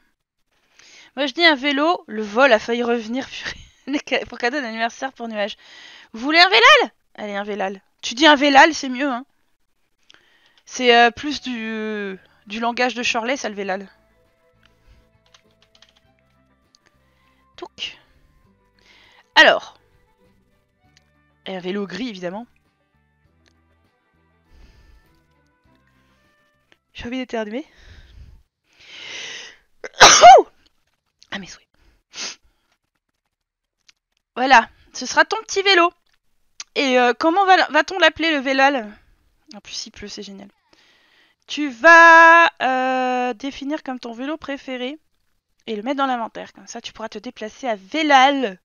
Speaker 1: je dis un vélo, le vol a failli revenir pour cadeau d'anniversaire pour nuage. Vous voulez un vélal Allez, un vélal. Tu dis un vélal, c'est mieux, hein. C'est euh, plus du, du langage de Shirley, ça le vélal. Alors. un vélo gris, évidemment. J'ai envie d'éternuer. Ah mes souhaits. Voilà, ce sera ton petit vélo. Et euh, comment va-t-on l'appeler le vélal En plus, il pleut, c'est génial. Tu vas euh, définir comme ton vélo préféré et le mettre dans l'inventaire. Comme ça, tu pourras te déplacer à Vélal.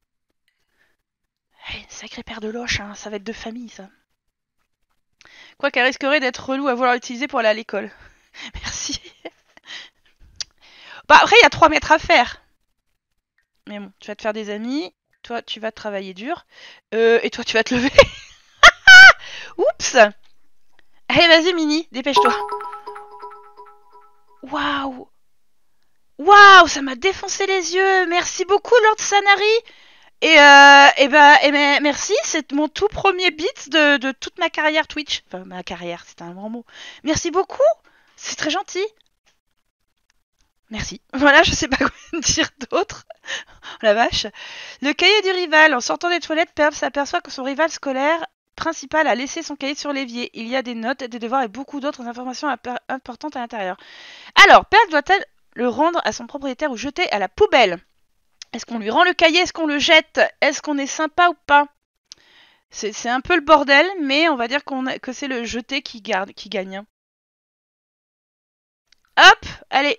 Speaker 1: Eh, sacré sacré paire de loche, hein. ça va être de famille, ça. Quoi qu'elle risquerait d'être relou à vouloir l'utiliser pour aller à l'école. Merci. bah après, il y a 3 mètres à faire. Mais bon, tu vas te faire des amis, toi tu vas travailler dur, euh, et toi tu vas te lever. Oups Allez, vas-y, Mini, dépêche-toi. Waouh Waouh, ça m'a défoncé les yeux. Merci beaucoup, Lord Sanari. Euh, et, bah, merci, c'est mon tout premier beat de, de, toute ma carrière Twitch. Enfin, ma carrière, c'est un grand mot. Merci beaucoup, c'est très gentil. Merci. Voilà, je sais pas quoi dire d'autre. Oh la vache. Le cahier du rival. En sortant des toilettes, Perle s'aperçoit que son rival scolaire principal a laissé son cahier sur l'évier. Il y a des notes, des devoirs et beaucoup d'autres informations importantes à l'intérieur. Alors, Perle doit-elle le rendre à son propriétaire ou jeter à la poubelle Est-ce qu'on lui rend le cahier Est-ce qu'on le jette Est-ce qu'on est sympa ou pas c'est, un peu le bordel, mais on va dire que c'est le jeter qui, garde, qui gagne. Hop, allez,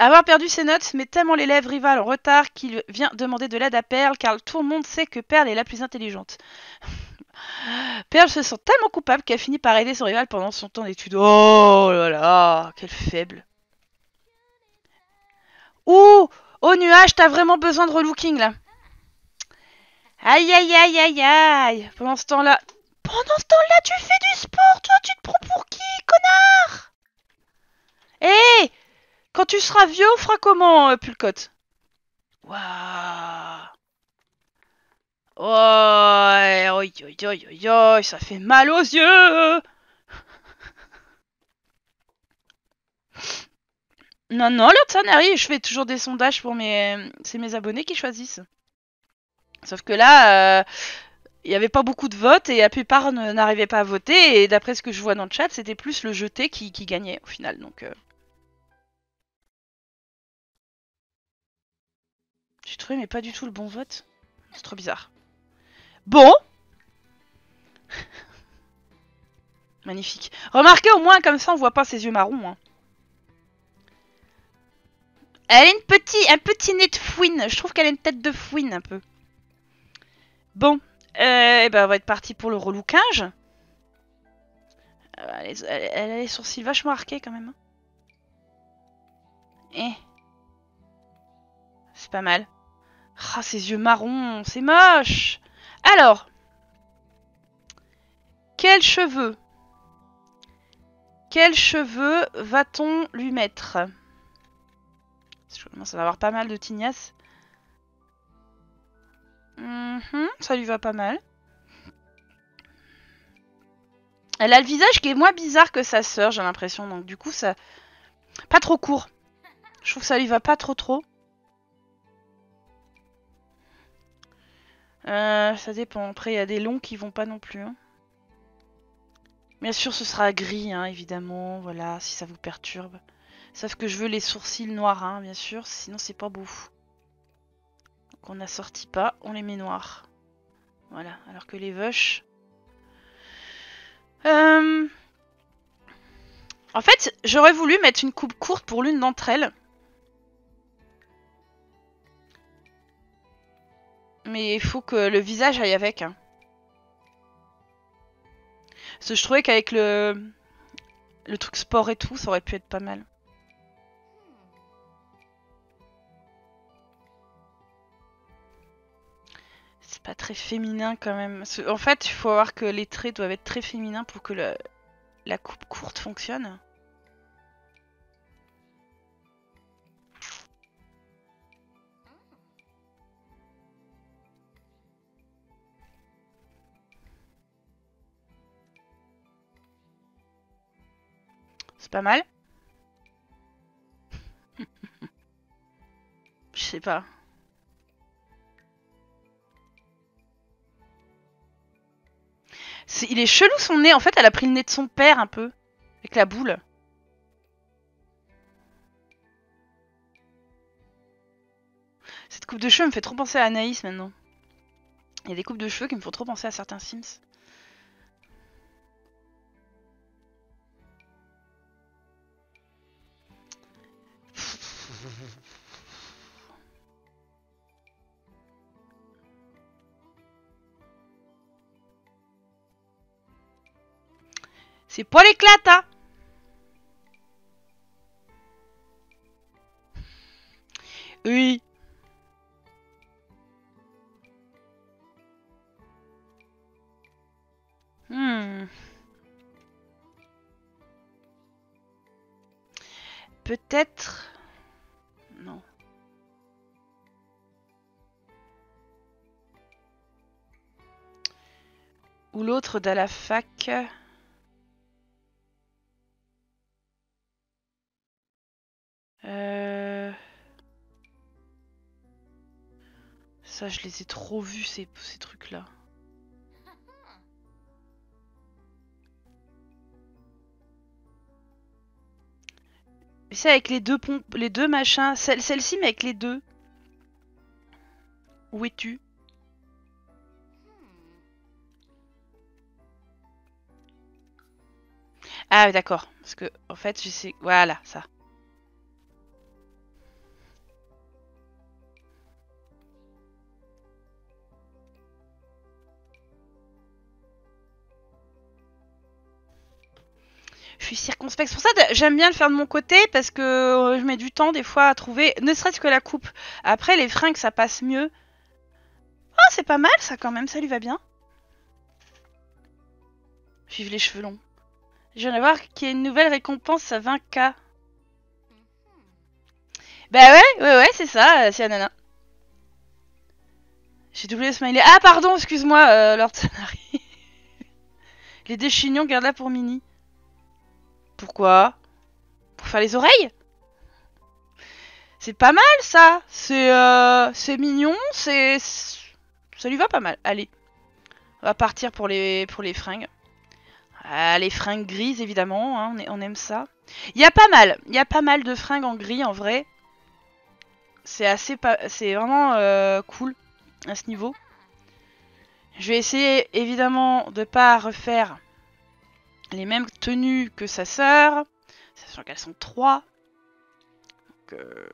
Speaker 1: avoir perdu ses notes met tellement l'élève rival en retard qu'il vient demander de l'aide à Perle, car tout le monde sait que Perle est la plus intelligente. Perle se sent tellement coupable qu'elle finit par aider son rival pendant son temps d'étude. Oh là là, quelle faible. Ouh, au nuage, t'as vraiment besoin de relooking là. Aïe aïe aïe aïe aïe. Pendant ce temps-là, pendant ce temps-là, tu fais du sport, toi, tu te prends pour qui, connard Hé eh, quand tu seras vieux, on fera comment, euh, Pulcote Waouh Ouais, oi, oi, oi, ça fait mal aux yeux Non, non, l'autre ça n'arrive, je fais toujours des sondages pour mes... C'est mes abonnés qui choisissent. Sauf que là, euh, il n'y avait pas beaucoup de votes et la plupart n'arrivaient pas à voter. Et d'après ce que je vois dans le chat, c'était plus le jeté qui, gagnait au final. Donc... Euh, J'ai trouvé mais pas du tout le bon vote. C'est trop bizarre. Bon Magnifique. Remarquez au moins, comme ça on voit pas ses yeux marrons. Hein. Elle a une petite, un petit nez de fouine. Je trouve qu'elle a une tête de fouine un peu. Bon, euh, eh ben on va être parti pour le relookage. Euh, elle, elle, a les sourcils vachement arqués quand même. Hein. Eh. C'est pas mal. Ah, ses yeux marrons, c'est moche Alors Quels cheveux Quels cheveux va-t-on lui mettre Je commence à avoir pas mal de tignasses. Mhm, ça lui va pas mal. Elle a le visage qui est moins bizarre que sa sœur, j'ai l'impression. Donc du coup, ça... Pas trop court. Je trouve que ça lui va pas trop trop. Euh, ça dépend. Après, il y a des longs qui vont pas non plus. Hein. Bien sûr, ce sera gris, hein, évidemment. Voilà, si ça vous perturbe. Sauf que je veux les sourcils noirs, hein, bien sûr. Sinon, c'est pas beau. Donc, on sorti pas. On les met noirs. Voilà. Alors que les vaches... Euh, en fait, j'aurais voulu mettre une coupe courte pour l'une d'entre elles. Mais il faut que le visage aille avec. Hein. Parce que je trouvais qu'avec le... truc sport et tout, ça aurait pu être pas mal. C'est pas très féminin quand même. En fait, il faut voir que les traits doivent être très féminins pour que la coupe courte fonctionne. pas mal. Je sais pas. Il est chelou son nez. En fait, elle a pris le nez de son père un peu. Avec la boule. Cette coupe de cheveux me fait trop penser à Anaïs maintenant. Il y a des coupes de cheveux qui me font trop penser à certains Sims. C'est pas hein Oui. Hmm. Peut-être... Non. Ou l'autre d'à la fac. Euh, ça, je les ai trop vus, ces, trucs-là. Mais c'est avec les deux pompes, les deux machins. Celle-ci, mais avec les deux. Où es-tu Ah, d'accord. Parce que, en fait, je sais. Voilà, ça. suis circonspecte. C'est pour ça j'aime bien le faire de mon côté parce que euh, je mets du temps des fois à trouver, ne serait-ce que la coupe. Après, les fringues, ça passe mieux. oh, c'est pas mal ça quand même, ça lui va bien. Vive les cheveux longs. Je viens de voir qu'il y a une nouvelle récompense à 20k. Mm-hmm. Bah ouais, ouais, ouais, c'est ça, euh, c'est Anana. J'ai doublé le smiley. Ah pardon, excuse-moi, euh, Lord Sanari. Les déchignons, garde-la pour Mini. Pourquoi Pour faire les oreilles C'est pas mal ça euh, C'est mignon, c'est... Ça lui va pas mal. Allez, on va partir pour les, pour les fringues. Ah, les fringues grises évidemment, hein, on, aime ça. Il y a pas mal, il y a pas mal de fringues en gris en vrai. C'est assez, c'est vraiment euh, cool à ce niveau. Je vais essayer évidemment de pas refaire les mêmes tenues que sa sœur, sachant qu'elles sont trois. Donc, euh,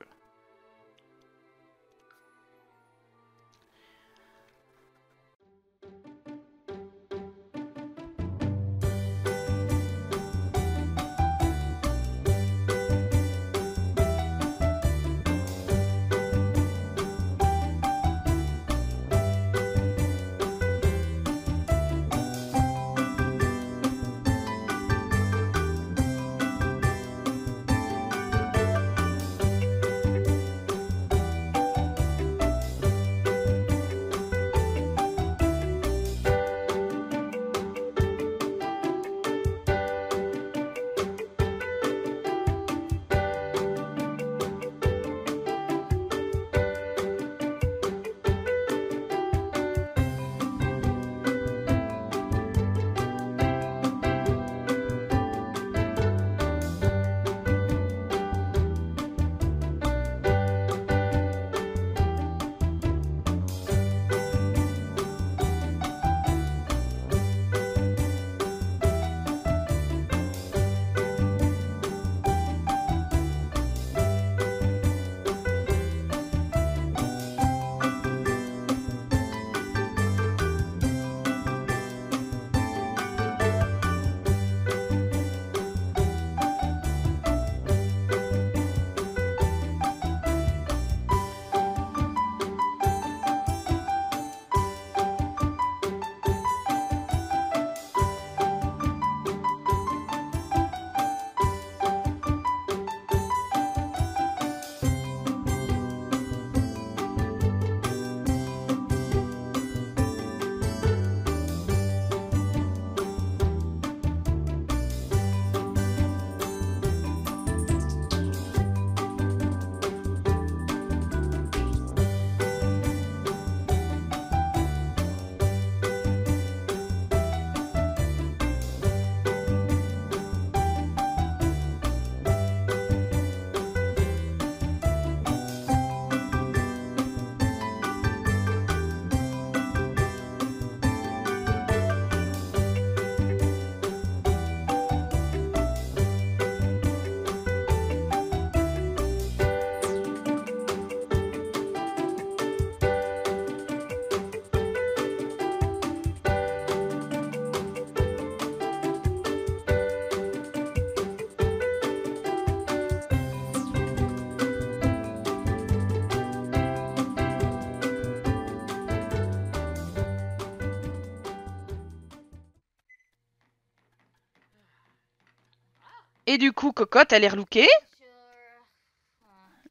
Speaker 1: Et du coup, Cocotte, elle est relookée.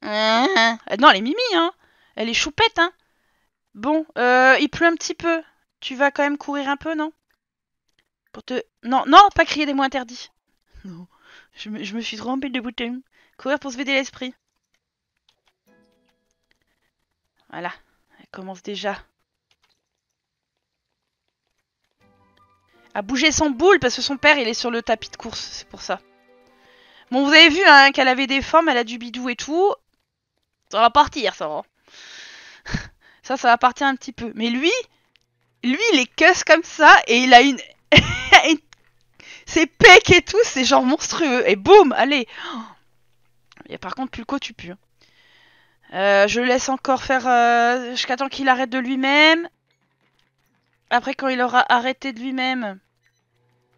Speaker 1: Euh, non, elle est mimi, hein. Elle est choupette, hein. Bon, euh, il pleut un petit peu. Tu vas quand même courir un peu, non Pour te... Non, non, pas crier des mots interdits. Non, je me, suis trompée de bouton. Courir pour se vider l'esprit. Voilà, elle commence déjà. À bouger sans boule, parce que son père, il est sur le tapis de course, c'est pour ça. Bon, vous avez vu hein, qu'elle avait des formes, elle a du bidou et tout. Ça va partir, ça. va. Hein. Ça, ça va partir un petit peu. Mais lui, lui, il est comme ça et il a une... C'est pecs et tout, c'est genre monstrueux. Et boum, allez. Et par contre, plus tu pues. Hein. Euh, je laisse encore faire Je euh, jusqu'à qu'il arrête de lui-même. Après, quand il aura arrêté de lui-même,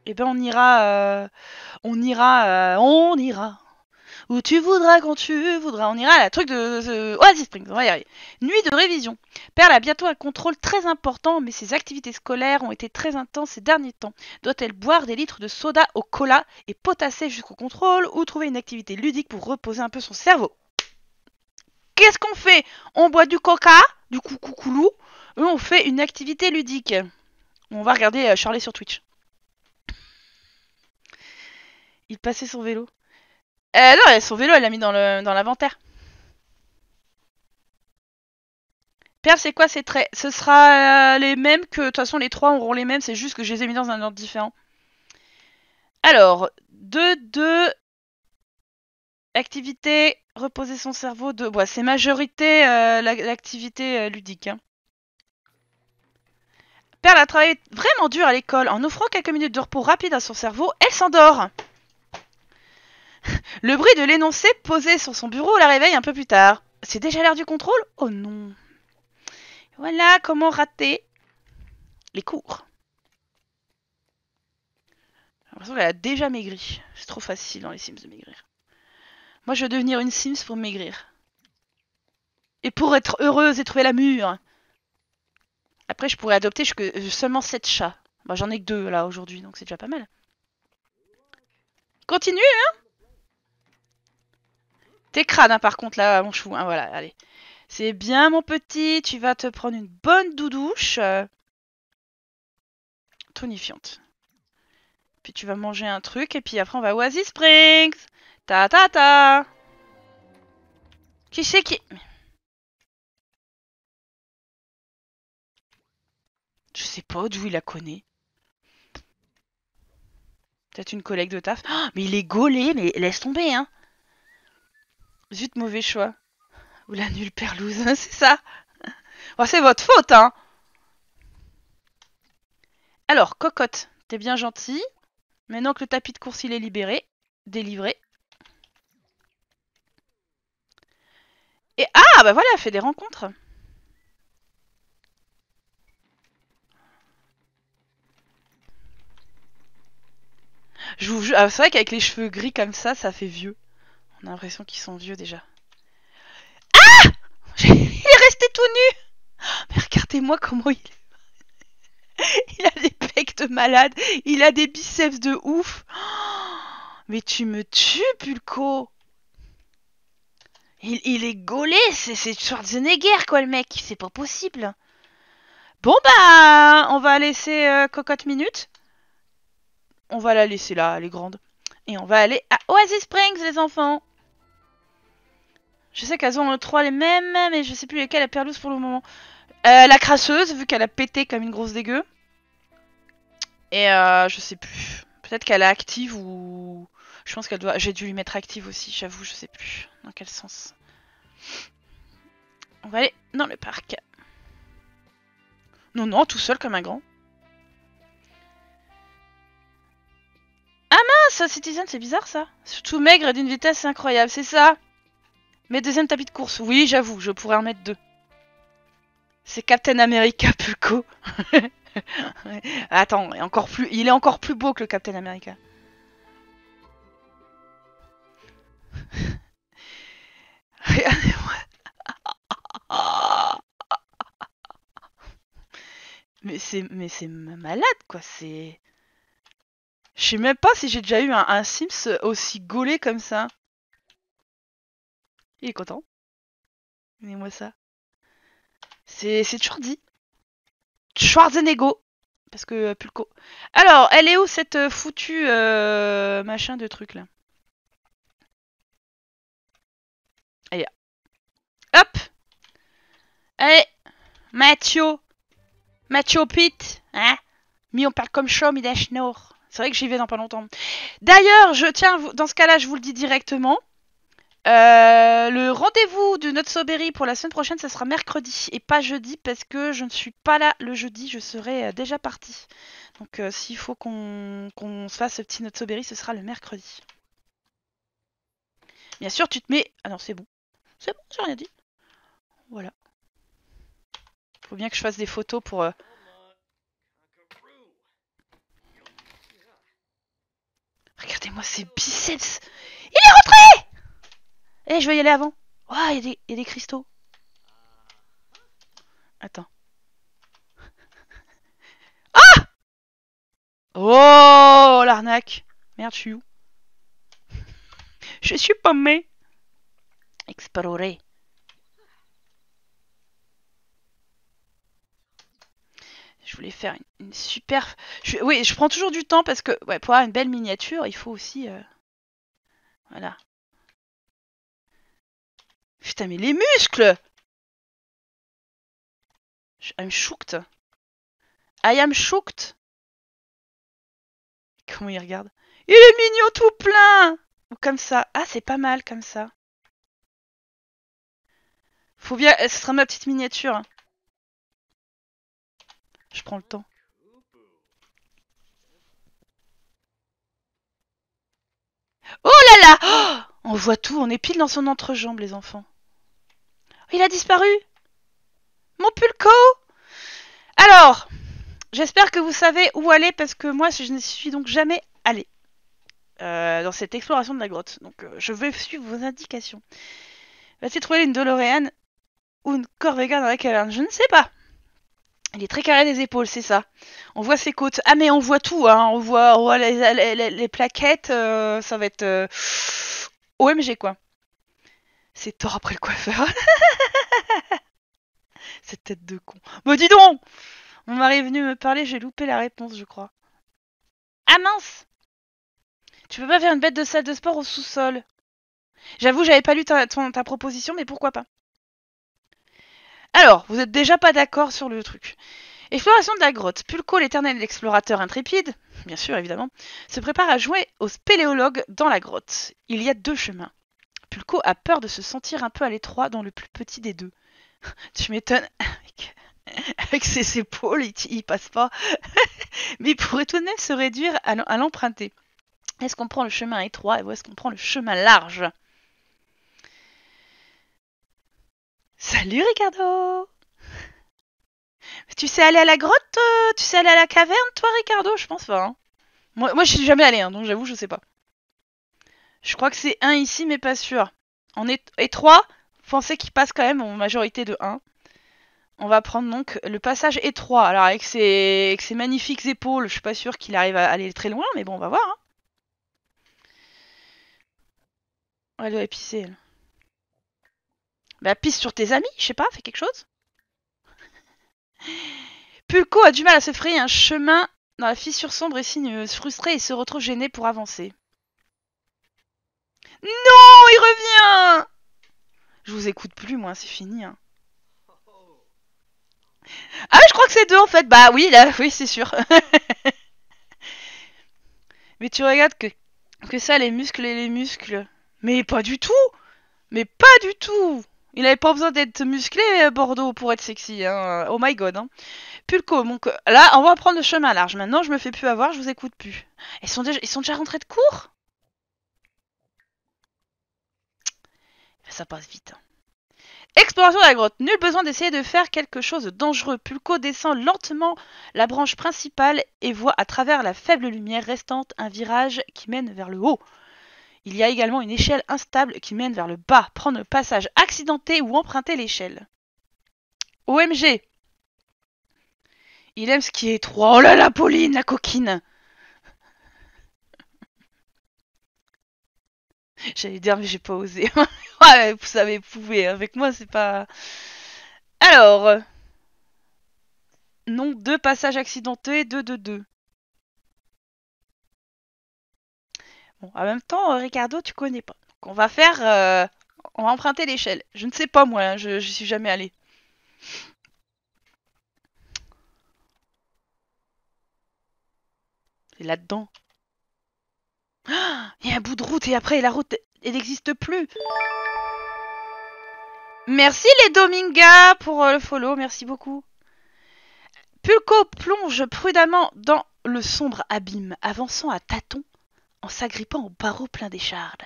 Speaker 1: et eh ben on ira, euh, on ira, euh, on ira où tu voudras quand tu voudras. On ira à la truc de, ouais, Oasis Springs, on va y arriver. Nuit de révision. Perle a bientôt un contrôle très important, mais ses activités scolaires ont été très intenses ces derniers temps. Doit-elle boire des litres de soda au cola et potasser jusqu'au contrôle ou trouver une activité ludique pour reposer un peu son cerveau Qu'est-ce qu'on fait On boit du coca, du coucoucoulou, ou on fait une activité ludique. On va regarder Charlie euh, sur Twitch. Il passait son vélo. Euh, non, son vélo, elle l'a mis dans l'inventaire. Père, c'est quoi ces traits Ce sera euh, les mêmes que... De toute façon, les trois auront les mêmes, c'est juste que je les ai mis dans un ordre différent. Alors, 2, 2... Activité, reposer son cerveau, 2... c'est majorité euh, l'activité ludique. Hein. Perle a travaillé vraiment dur à l'école. En offrant quelques minutes de repos rapide à son cerveau, elle s'endort. Le bruit de l'énoncé posé sur son bureau la réveille un peu plus tard. C'est déjà l'heure du contrôle Oh non Voilà comment rater les cours. J'ai l'impression qu'elle a déjà maigri. C'est trop facile dans les Sims de maigrir. Moi, je veux devenir une Sims pour maigrir. Et pour être heureuse et trouver la mûre. Après, je pourrais adopter seulement 7 chats. Bah, j'en ai que 2 là aujourd'hui, donc c'est déjà pas mal. Continue, hein T'es crade, hein, par contre, là, mon chou. Hein, voilà, allez. C'est bien, mon petit. Tu vas te prendre une bonne doudouche. Euh, tonifiante. Puis tu vas manger un truc. Et puis après, on va à Oasis Springs. Ta ta ta. Qui c'est qui Je sais pas d'où il la connaît. Peut-être une collègue de taf. Oh, mais il est gaulé, mais laisse tomber, hein. Zut, mauvais choix. Ou la nulle perlouse, hein, c'est ça oh, C'est votre faute, hein Alors, cocotte, t'es bien gentil. Maintenant que le tapis de course, il est libéré, délivré. Et ah, bah voilà, fait des rencontres Je vous jure, ah, c'est vrai qu'avec les cheveux gris comme ça, ça fait vieux. On a l'impression qu'ils sont vieux déjà. Ah Il est resté tout nu Mais regardez-moi comment il est. Il a des pecs de malade, il a des biceps de ouf. Mais tu me tues, Pulco il, est gaulé, c'est Schwarzenegger quoi le mec, c'est pas possible. Bon bah, on va laisser euh, Cocotte Minute. On va la laisser là, elle est grande. Et on va aller à Oasis Springs, les enfants Je sais qu'elles ont trois les mêmes, mais je sais plus lesquelles la perlouse pour le moment. Euh, la crasseuse, vu qu'elle a pété comme une grosse dégueu. Et euh, je sais plus. Peut-être qu'elle est active ou... Je pense qu'elle doit... J'ai dû lui mettre active aussi, j'avoue, je sais plus dans quel sens. On va aller dans le parc. Non, non, tout seul comme un grand. Ah mince, Citizen, c'est bizarre ça. Surtout maigre et d'une vitesse incroyable, c'est ça. Mes deuxième tapis de course, oui, j'avoue, je pourrais en mettre deux. C'est Captain America Pulco. Attends, encore plus, il est encore plus beau que le Captain America. Regardez-moi. mais c'est mais c'est malade quoi, c'est je sais même pas si j'ai déjà eu un, Sims aussi gaulé comme ça. Il est content. Donnez-moi ça. C'est Tchordi. Schwarzenegger. Parce que euh, Pulco. Alors, elle est où cette euh, foutue euh, machin de truc là Allez. Hop Allez Mathieu Mathieu Pitt Hein Mais on parle comme Show, mi c'est vrai que j'y vais dans pas longtemps. D'ailleurs, je tiens, dans ce cas-là, je vous le dis directement. Euh, le rendez-vous de notre soberry pour la semaine prochaine, ce sera mercredi et pas jeudi parce que je ne suis pas là le jeudi, je serai euh, déjà partie. Donc euh, s'il faut qu'on se fasse ce petit notre soberry, ce sera le mercredi. Bien sûr, tu te mets... Ah non, c'est bon. C'est bon, j'ai rien dit. Voilà. Faut bien que je fasse des photos pour... Regardez-moi ces biceps Il est rentré Eh, je vais y aller avant. Ouah, il y, a des cristaux. Attends. Ah Oh, l'arnaque Merde, je suis où Je suis paumé. Explorer. je voulais faire une, superbe... super. oui, je prends toujours du temps parce que ouais, pour avoir une belle miniature, il faut aussi. Euh, voilà. Putain, mais les muscles I'm shocked. I am shocked. Comment il regarde Il est mignon tout plein Ou comme ça. Ah, c'est pas mal comme ça. Faut bien. Euh, ce sera ma petite miniature. Hein. Je prends le temps. Oh là là oh, On voit tout, on est pile dans son entrejambe, les enfants. Oh, il a disparu Mon pulco Alors, j'espère que vous savez où aller, parce que moi, je ne suis donc jamais allée euh, dans cette exploration de la grotte. Donc, euh, je vais suivre vos indications. Va-t-il trouver une Doloréane ou une Corvega dans la caverne Je ne sais pas elle est très carrée des épaules, c'est ça. On voit ses côtes. Ah mais on voit tout, hein. on voit, on les, plaquettes, euh, ça va être euh, OMG quoi. C'est tort après le coiffeur. Cette tête de con. Bon dis donc Mon mari est venu me parler, j'ai loupé la réponse je crois. Ah mince Tu peux pas faire une bête de salle de sport au sous-sol J'avoue, j'avais pas lu ta proposition, mais pourquoi pas alors, vous n'êtes déjà pas d'accord sur le truc. Exploration de la grotte. Pulco, l'éternel explorateur intrépide, bien sûr, évidemment, se prépare à jouer au spéléologue dans la grotte. Il y a deux chemins. Pulco a peur de se sentir un peu à l'étroit dans le plus petit des deux. tu m'étonnes, avec, ses épaules, il, ne passe pas. Mais il pourrait tout de même se réduire à l'emprunter. Est-ce qu'on prend le chemin étroit ou est-ce qu'on prend le chemin large Salut Ricardo Tu sais aller à la grotte euh, Tu sais aller à la caverne toi Ricardo Je pense pas. Hein. Moi, moi je suis jamais allé, hein, donc j'avoue je sais pas. Je crois que c'est 1 ici mais pas sûr. En est... vous pensez qu'il passe quand même en majorité de 1. On va prendre donc le passage étroit. Alors avec ses, magnifiques épaules, je suis pas sûr qu'il arrive à aller très loin, mais bon on va voir. Hein. Elle doit épicer bah pisse sur tes amis, je sais pas, fais quelque chose. Pulco a du mal à se frayer un chemin dans la fissure sombre et sinueuse, frustré et se retrouve gêné pour avancer. Non, il revient Je vous écoute plus, moi, c'est fini. Hein. Ah, je crois que c'est deux en fait. Bah oui, là, oui, c'est sûr. Mais tu regardes que ça, les muscles et les muscles. Mais pas du tout Mais pas du tout il n'avait pas besoin d'être musclé, euh, Bordeaux, pour être sexy. Hein. Oh my god. Hein. Pulco, Donc là, on va prendre le chemin large. Maintenant, je me fais plus avoir, je vous écoute plus. Ils sont déjà, rentrés de cours Ça passe vite. Hein. Exploration de la grotte. Nul besoin d'essayer de faire quelque chose de dangereux. Pulco descend lentement la branche principale et voit à travers la faible lumière restante un virage qui mène vers le haut. Il y a également une échelle instable qui mène vers le bas. Prendre le passage accidenté ou emprunter l'échelle. OMG Il aime ce qui est étroit. Oh là là, Pauline, la coquine J'allais dire, mais j'ai pas osé. ouais, vous savez, vous pouvez. Avec moi, c'est pas. Alors. non, de passage accidenté, deux, de deux. en même temps, euh, Ricardo, tu connais pas. on va faire. Euh, on va emprunter l'échelle. Je ne sais pas, moi, hein, je, suis jamais allé C'est là-dedans. Ah, il y a un bout de route et après la route, elle n'existe plus. Merci les Domingas pour euh, le follow, merci beaucoup. Pulco plonge prudemment dans le sombre abîme, avançant à tâtons s'agrippant au barreau plein d'échardes.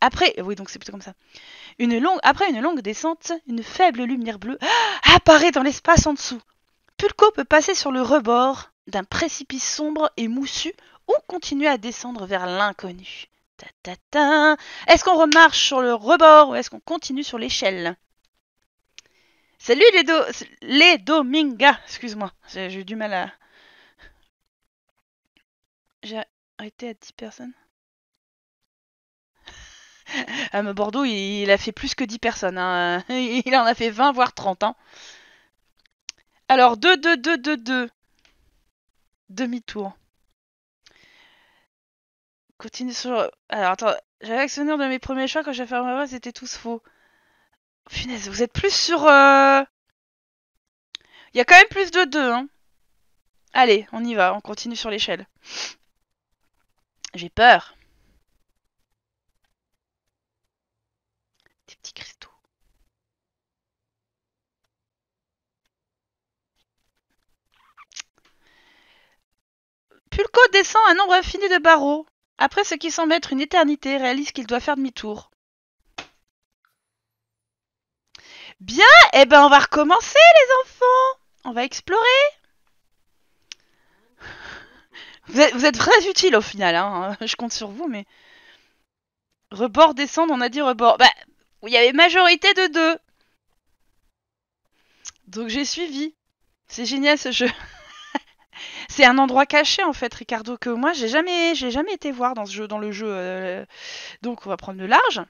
Speaker 1: Après, oui, donc c'est plutôt comme ça. Une longue, après une longue descente, une faible lumière bleue ah, apparaît dans l'espace en dessous. Pulco peut passer sur le rebord d'un précipice sombre et moussu ou continuer à descendre vers l'inconnu. Ta-ta-ta Est-ce qu'on remarche sur le rebord ou est-ce qu'on continue sur l'échelle Salut les, do les Domingas Excuse-moi, j'ai eu du mal à... Arrêtez à 10 personnes ah, mais Bordeaux, il, a fait plus que 10 personnes. Hein. Il en a fait 20, voire 30. Hein. Alors, 2, 2, 2, 2, 2. Demi-tour. Continue sur. Alors, attends. J'avais actionné de mes premiers choix quand j'ai fait ma c'était tous faux. Punaise, vous êtes plus sur. Euh, il y a quand même plus de 2. Hein. Allez, on y va, on continue sur l'échelle. J'ai peur. Des petits cristaux. Pulco descend un nombre infini de barreaux. Après ce qui semble être une éternité, réalise qu'il doit faire demi-tour. Bien, eh ben on va recommencer les enfants. On va explorer. Vous êtes, très utile au final, hein. je compte sur vous, mais... Rebord, descendre, on a dit rebord. Bah, il y avait majorité de deux. Donc j'ai suivi. C'est génial ce jeu. c'est un endroit caché en fait, Ricardo, que moi j'ai jamais, jamais été voir dans ce jeu, dans le jeu. Euh, donc on va prendre le large.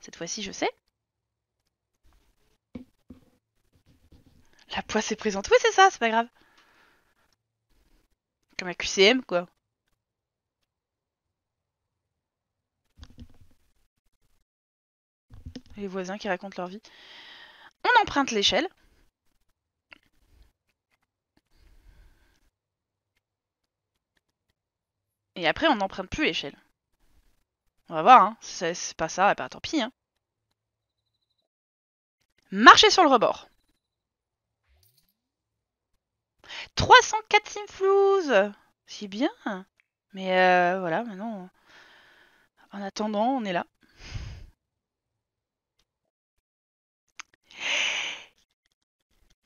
Speaker 1: Cette fois-ci, je sais. La poisse est présente. Oui, c'est ça, c'est pas grave. Comme un QCM, quoi. Les voisins qui racontent leur vie. On emprunte l'échelle. Et après, on n'emprunte plus l'échelle. On va voir, hein. C'est pas ça, bah tant pis, hein. Marcher sur le rebord. 304 Simflouz C'est bien Mais euh, voilà, maintenant... En attendant, on est là.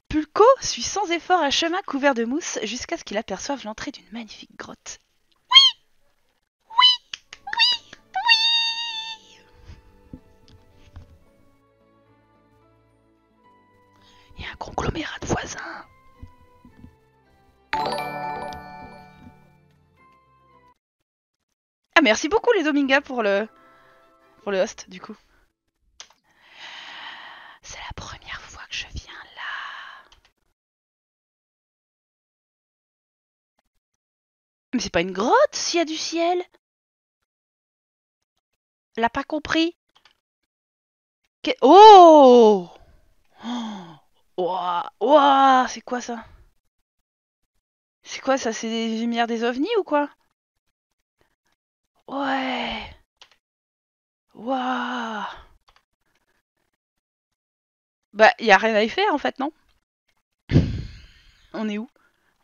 Speaker 1: Pulco suit sans effort un chemin couvert de mousse jusqu'à ce qu'il aperçoive l'entrée d'une magnifique grotte. Oui Oui Oui Oui Il y a un conglomérat de voisins. Ah, merci beaucoup les Domingas pour le pour le host du coup. C'est la première fois que je viens là. Mais c'est pas une grotte s'il y a du ciel. L'a pas compris. Oh, oh C'est quoi ça c'est quoi ça C'est des lumières des ovnis ou quoi Ouais. Waouh. Bah, y a rien à y faire en fait, non On est où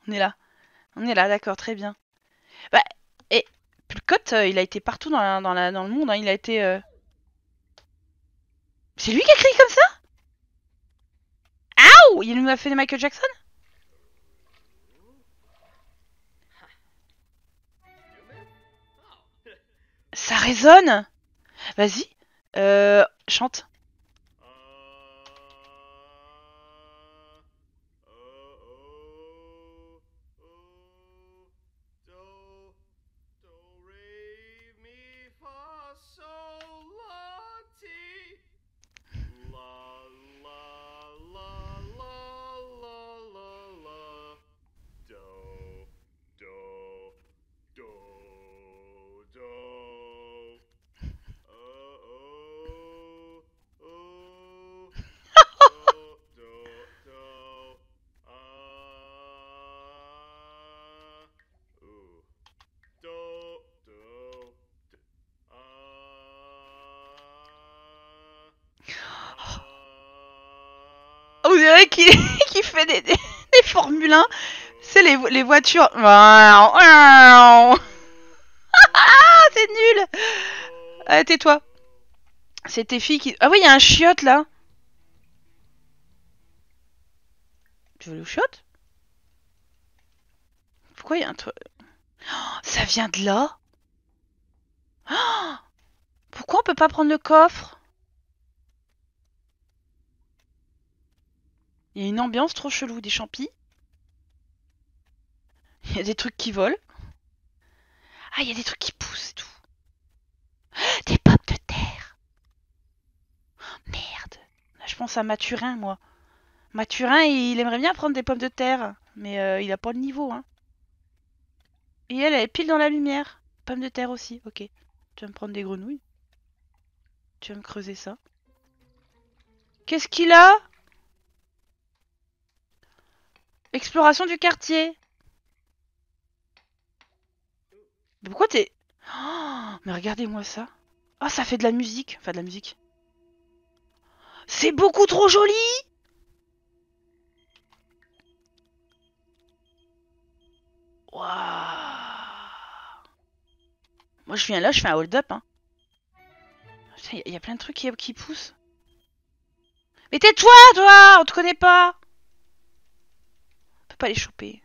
Speaker 1: On est là. On est là, d'accord, très bien. Bah, et le euh, il a été partout dans, dans, le monde. Hein. il a été. Euh, c'est lui qui a crié comme ça Aouh Il nous a fait des Michael Jackson Ça résonne Vas-y, euh, chante. Qui fait des, formules, 1. C'est les, voitures. c'est nul. Ah, Tais-toi. C'était tes filles qui... Ah oui, il y a un chiotte là. Tu veux le chiotte Pourquoi il y a un truc... Oh, ça vient de là Pourquoi on peut pas prendre le coffre Il y a une ambiance trop chelou, des champis. Il y a des trucs qui volent. Ah, il y a des trucs qui poussent tout. Des pommes de terre. Merde. je pense à Mathurin, moi. Mathurin, il aimerait bien prendre des pommes de terre, mais euh, il n'a pas le niveau, hein. Et elle, elle est pile dans la lumière. Pommes de terre aussi, ok. Tu vas me prendre des grenouilles. Tu vas me creuser ça. Qu'est-ce qu'il a Exploration du quartier. Mais pourquoi t'es... Oh, mais regardez-moi ça. Ah, oh, ça fait de la musique. Enfin, de la musique. C'est beaucoup trop joli Waouh Moi, je viens là, je fais un hold-up. Hein. Il y, a plein de trucs qui, qui poussent. Mais tais-toi, toi On te connaît pas pas les choper.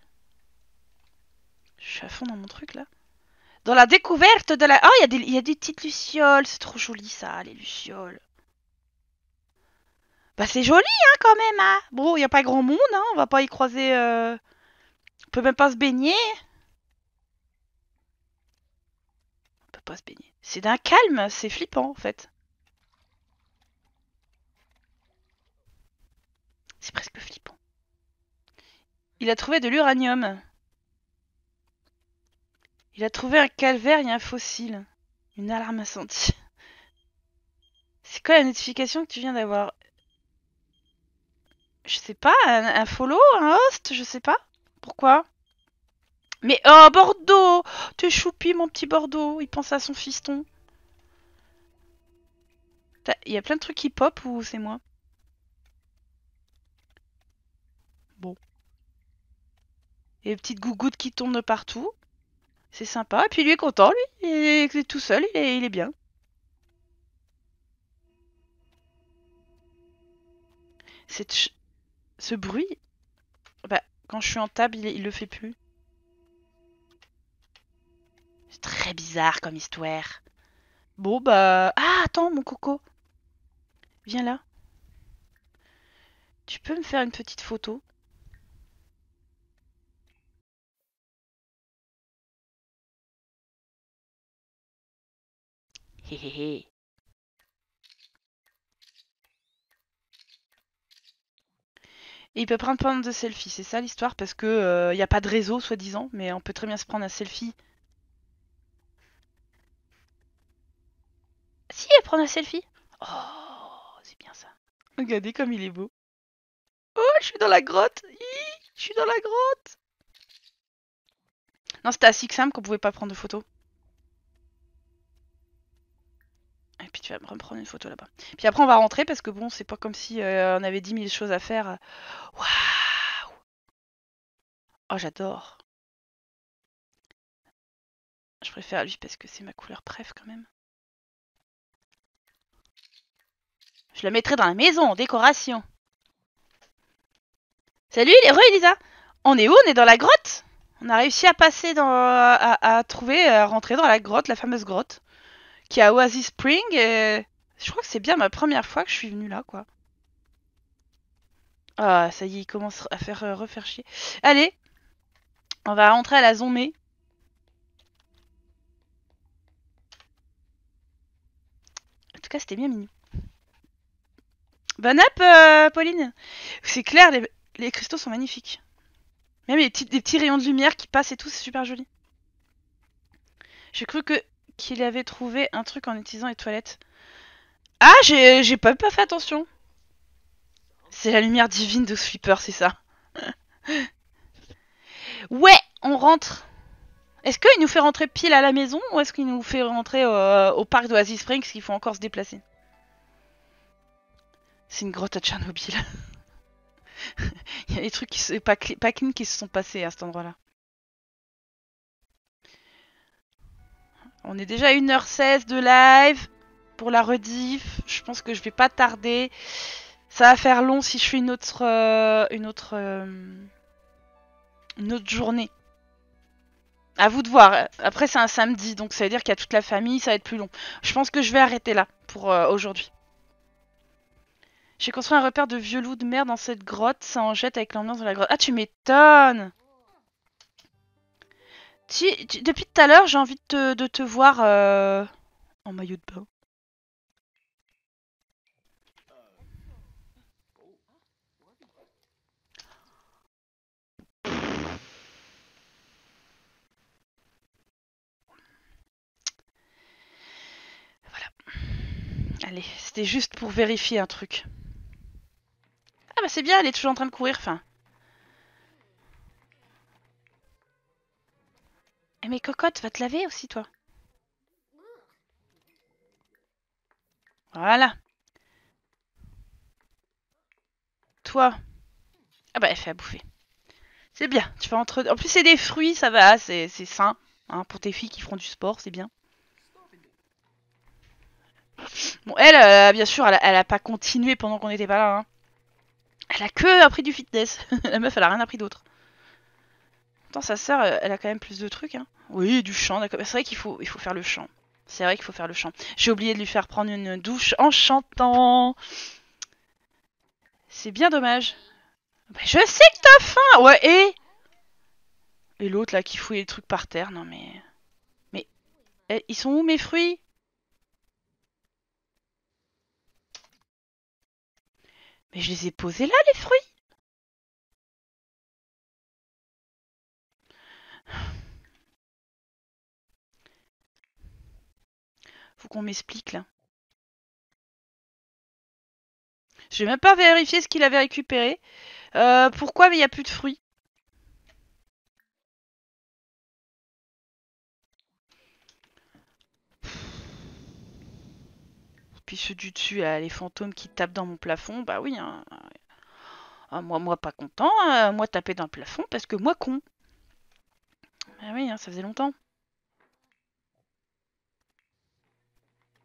Speaker 1: Je suis à fond dans mon truc là. Dans la découverte de la... Oh, il y, a des petites lucioles. C'est trop joli ça, les lucioles. Bah c'est joli hein quand même. Hein Bro il n'y a pas grand monde. Hein On va pas y croiser... Euh, on peut même pas se baigner. On peut pas se baigner. C'est d'un calme, c'est flippant en fait. Il a trouvé de l'uranium. Il a trouvé un calvaire et un fossile. Une alarme senti. C'est quoi la notification que tu viens d'avoir Je sais pas, un, follow, un host, je sais pas. Pourquoi Mais oh Bordeaux T'es choupi mon petit Bordeaux, il pense à son fiston. Il y a plein de trucs qui pop ou c'est moi Et les petites gougouttes qui tombent de partout. C'est sympa. Et puis lui est content, lui. Il est tout seul, il est, il est bien. Cette ce bruit, bah, quand je suis en table, il, il le fait plus. C'est très bizarre comme histoire. Bon, bah... Ah, attends, mon coco. Viens là. Tu peux me faire une petite photo Et il peut prendre plein de selfies, c'est ça l'histoire, parce que il euh, n'y a pas de réseau soi-disant, mais on peut très bien se prendre un selfie. Si, prendre un selfie. Oh, c'est bien ça. Regardez comme il est beau. Oh, je suis dans la grotte. je suis dans la grotte. Non, c'était à simple qu'on pouvait pas prendre de photos. Et puis tu vas me reprendre une photo là-bas. Puis après, on va rentrer parce que bon, c'est pas comme si euh, on avait 10 000 choses à faire. Waouh Oh, j'adore. Je préfère lui parce que c'est ma couleur préf quand même. Je la mettrai dans la maison en décoration. Salut les rues, Elisa On est où On est dans la grotte On a réussi à passer dans... à trouver, à rentrer dans la grotte, la fameuse grotte qui à Oasis Spring. Et je crois que c'est bien ma première fois que je suis venue là, quoi. Ah, ça y est, il commence à faire euh, refaire chier. Allez, on va rentrer à la zombie En tout cas, c'était bien mignon. Bon app euh, Pauline C'est clair, les, cristaux sont magnifiques. Même les, les petits rayons de lumière qui passent et tout, c'est super joli. J'ai cru que qu'il avait trouvé un truc en utilisant les toilettes. Ah, j'ai pas, fait attention. C'est la lumière divine de Sweeper, c'est ça. ouais, on rentre. Est-ce qu'il nous fait rentrer pile à la maison ou est-ce qu'il nous fait rentrer au parc d'Oasis Springs qu'il faut encore se déplacer C'est une grotte à Tchernobyl. Il y a des trucs qui se, pas, pas qui se sont passés à cet endroit-là. On est déjà à 1h16 de live pour la rediff. Je pense que je vais pas tarder. Ça va faire long si je fais une autre, euh, une autre, euh, une autre journée. À vous de voir. Après, c'est un samedi, donc ça veut dire qu'il y a toute la famille, ça va être plus long. Je pense que je vais arrêter là pour euh, aujourd'hui. J'ai construit un repère de vieux loups de mer dans cette grotte. Ça en jette avec l'ambiance de la grotte. Ah, tu m'étonnes depuis tout à l'heure, j'ai envie de te, voir euh, en maillot de bain. Voilà. Allez, c'était juste pour vérifier un truc. Ah bah c'est bien, elle est toujours en train de courir, enfin. Eh mais cocotte, va te laver aussi toi. Voilà. Toi. Ah bah elle fait à bouffer. C'est bien, tu vas entre... En plus c'est des fruits, ça va, c'est sain. Hein, pour tes filles qui feront du sport, c'est bien. Bon, elle, euh, bien sûr, elle a, pas continué pendant qu'on n'était pas là. Hein. Elle a que appris du fitness. La meuf, elle a rien appris d'autre sa sœur, euh, elle a quand même plus de trucs. Hein. Oui, du chant, d'accord. C'est vrai qu'il faut, il faut faire le chant. C'est vrai qu'il faut faire le chant. J'ai oublié de lui faire prendre une douche en chantant. C'est bien dommage. Bah, je sais que t'as faim Ouais, et... Et l'autre, là, qui fouille les trucs par terre. Non, mais... Mais... Eh, ils sont où, mes fruits Mais je les ai posés là, les fruits Faut qu'on m'explique là. Je vais même pas vérifier ce qu'il avait récupéré. Euh, pourquoi il n'y a plus de fruits Puis ceux du dessus, à les fantômes qui tapent dans mon plafond, bah oui. Hein. Ah, moi, moi pas content, hein. moi taper dans le plafond parce que moi con. Ah oui, hein, ça faisait longtemps.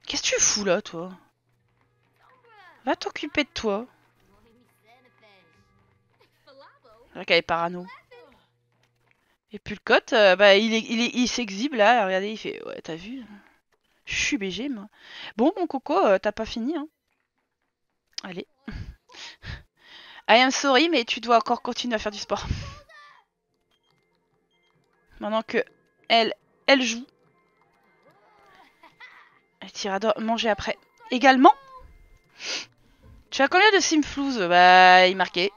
Speaker 1: Qu'est-ce que tu fous là, toi Va t'occuper de toi. C'est qu'elle est parano. Et Pulcotte, euh, bah, il s'exhibe il là, regardez, il fait Ouais, t'as vu Je suis BG, moi. Bon, mon coco, euh, t'as pas fini, hein Allez. I am sorry, mais tu dois encore continuer à faire du sport. Maintenant que elle, elle joue, il t'ira manger après. Également Tu as combien de simflouz Bah, il marquait.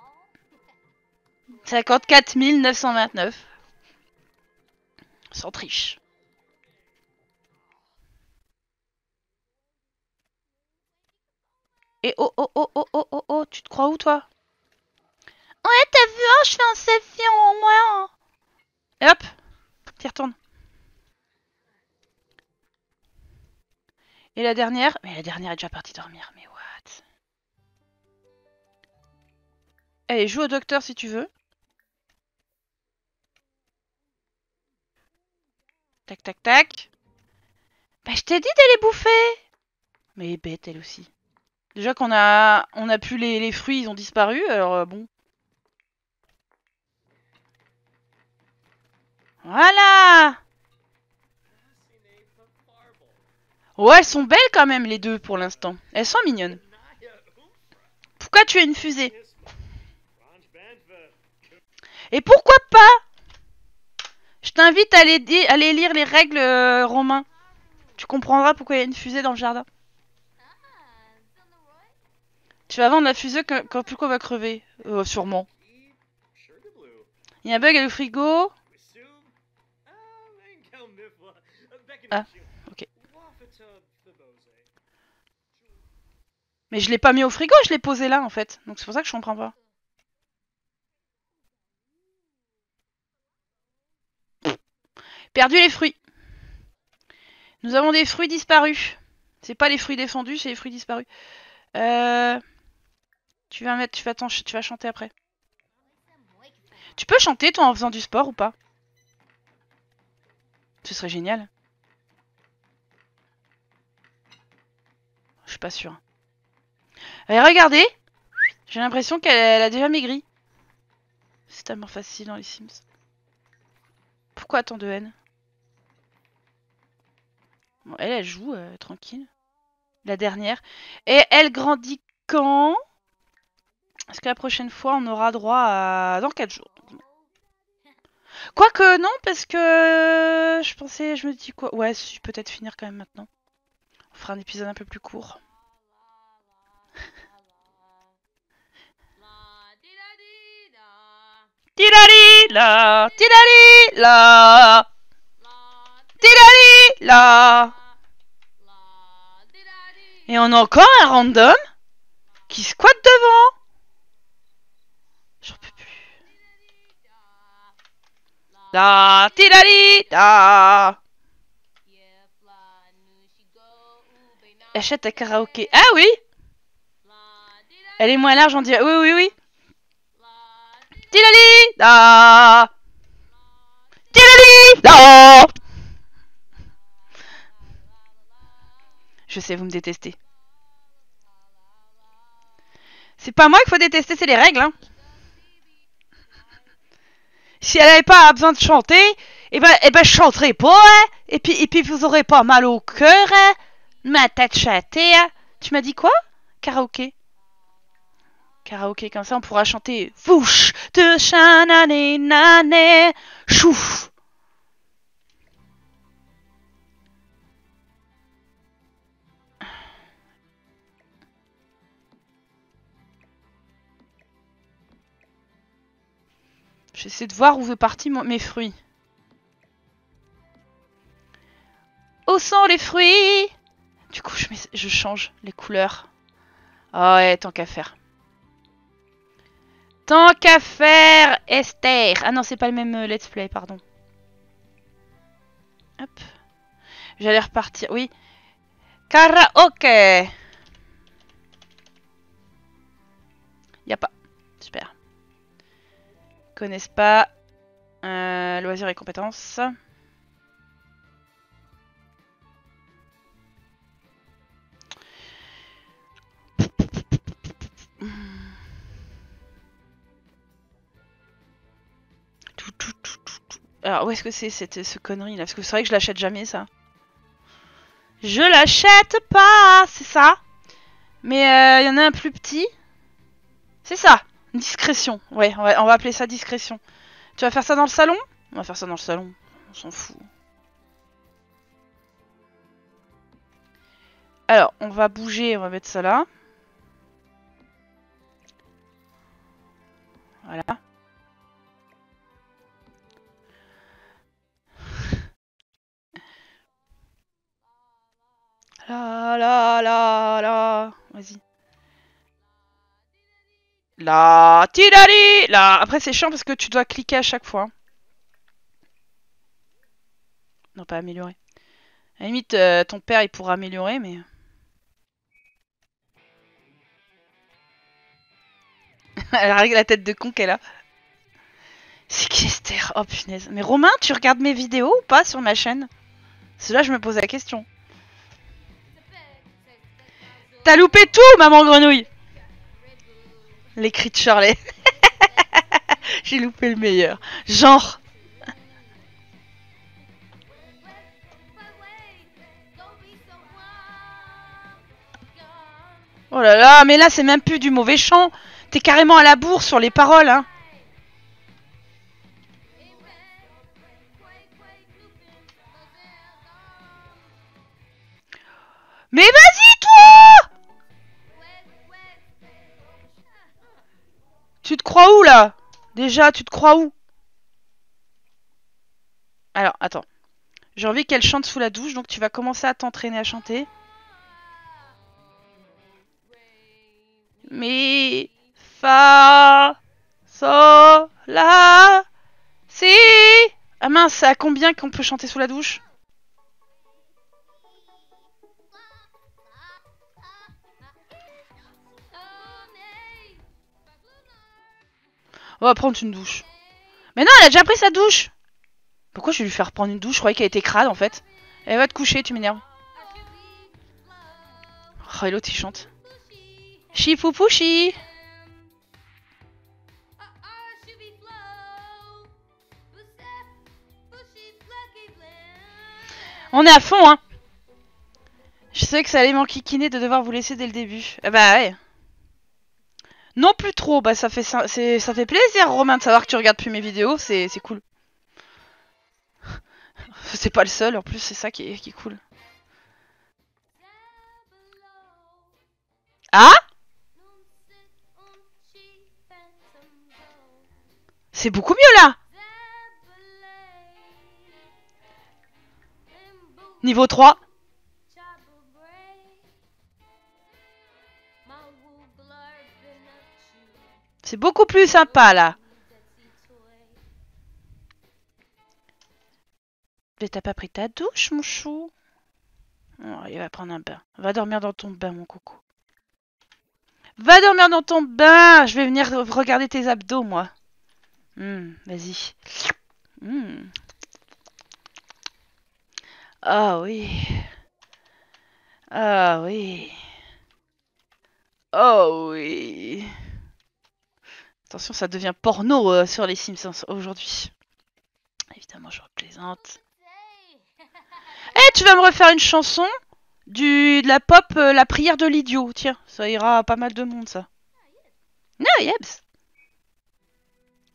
Speaker 1: 54 929. Sans triche. Et oh oh oh oh oh oh oh, tu te crois où toi Ouais, t'as vu, hein, je fais un selfie au moins. Et hop, t'y retournes. Et la dernière Mais la dernière est déjà partie dormir, mais what Allez, joue au docteur si tu veux. Tac, tac, tac. Bah, je t'ai dit d'aller bouffer Mais bête, elle aussi. Déjà qu'on a, on a pu les, fruits, ils ont disparu, alors euh, bon. Voilà Ouais, elles sont belles quand même, les deux, pour l'instant. Elles sont mignonnes. Pourquoi tu as une fusée Et pourquoi pas Je t'invite à aller, lire les règles euh, romains. Tu comprendras pourquoi il y a une fusée dans le jardin. Tu vas vendre la fusée quand, plus qu'on va crever. Euh, sûrement. Il y a un bug à le frigo. Ah. Mais je l'ai pas mis au frigo, je l'ai posé là en fait. Donc c'est pour ça que je comprends pas. perdu les fruits. Nous avons des fruits disparus. C'est pas les fruits défendus, c'est les fruits disparus. Euh, tu vas mettre, tu vas, tu vas chanter après. Tu peux chanter toi en faisant du sport ou pas Ce serait génial. Je suis pas sûre. Allez, eh, regardez J'ai l'impression qu'elle a déjà maigri. C'est tellement facile dans les Sims. Pourquoi tant de haine bon, Elle, elle joue euh, tranquille. La dernière. Et elle grandit quand Est-ce que la prochaine fois, on aura droit à... Dans 4 jours. Quoique non, parce que je pensais, je me dis quoi Ouais, je peut-être finir quand même maintenant fera un épisode un peu plus court. la, Tilali la, la. Et on a encore un random qui squatte devant. J'en peux plus. La, tirari la. Achète un karaoké. Ah oui Elle est moins large, on dirait. Oui, oui, oui. Tilali Da Tilali Je sais, vous me détestez. C'est pas moi qu'il faut détester, c'est les règles, hein. Si elle n'avait pas besoin de chanter, eh ben, eh ben je chanterai pas, hein. Et puis, et puis vous aurez pas mal au cœur, hein. Matachatea Tu m'as dit quoi Karaoké. Karaoké, comme ça on pourra chanter Fouche de chanane nané. chouf. J'essaie de voir où veut partir mes fruits. Où sont les fruits du coup, je, je change les couleurs. Ah ouais, tant qu'à faire. Tant qu'à faire, Esther Ah non, c'est pas le même euh, let's play, pardon. Hop. J'allais repartir, oui. Karaoke Y'a a pas. Super. Connaissent pas. Euh, loisirs et compétences. Alors, ah, où est-ce que c'est cette ce connerie là Parce que c'est vrai que je l'achète jamais ça. Je l'achète pas C'est ça Mais il euh, y en a un plus petit. C'est ça Discrétion. Ouais, on va, on va, appeler ça discrétion. Tu vas faire ça dans le salon On va faire ça dans le salon. On s'en fout. Alors, on va bouger, on va mettre ça là. Voilà. La la la la. Vas-y. La tidali La. Après c'est chiant parce que tu dois cliquer à chaque fois. Non, pas améliorer. À limite, euh, ton père il pourra améliorer, mais. Elle arrive la tête de con qu'elle a. C'est qui Esther Oh punaise. Mais Romain, tu regardes mes vidéos ou pas sur ma chaîne Cela je me pose la question. T'as loupé tout, maman grenouille Les cris de Shirley. J'ai loupé le meilleur. Genre. Oh là là, mais là c'est même plus du mauvais chant. T'es carrément à la bourre sur les paroles, hein. Mais vas-y toi Tu te crois où, là Déjà, tu te crois où Alors, attends. J'ai envie qu'elle chante sous la douche, donc tu vas commencer à t'entraîner à chanter. Mi, fa, sol, la, si. Ah mince, c'est à combien qu'on peut chanter sous la douche On va prendre une douche. Mais non, elle a déjà pris sa douche Pourquoi je vais lui faire prendre une douche Je croyais qu'elle était crade en fait. Elle va te coucher, tu m'énerves. Oh, et l'autre il chante. On est à fond, hein Je sais que ça allait m'enquiquiner de devoir vous laisser dès le début. Ah bah ouais non plus trop, bah ça fait, ça fait plaisir Romain de savoir que tu regardes plus mes vidéos, c'est cool. c'est pas le seul en plus, c'est ça qui est, qui est cool. Ah C'est beaucoup mieux là Niveau 3 C'est beaucoup plus sympa là. Mais t'as pas pris ta douche, mon chou oh, Il va prendre un bain. Va dormir dans ton bain, mon coucou. Va dormir dans ton bain Je vais venir regarder tes abdos, moi. Hmm, vas-y. Oh Ah oui. Oh oui. Oh oui. Attention, ça devient porno euh, sur les Simpsons aujourd'hui. Évidemment, je plaisante. Eh, tu vas me refaire une chanson du, de la pop euh, La prière de l'idiot. Tiens, ça ira à pas mal de monde, ça. Non, ah, ah, yebs.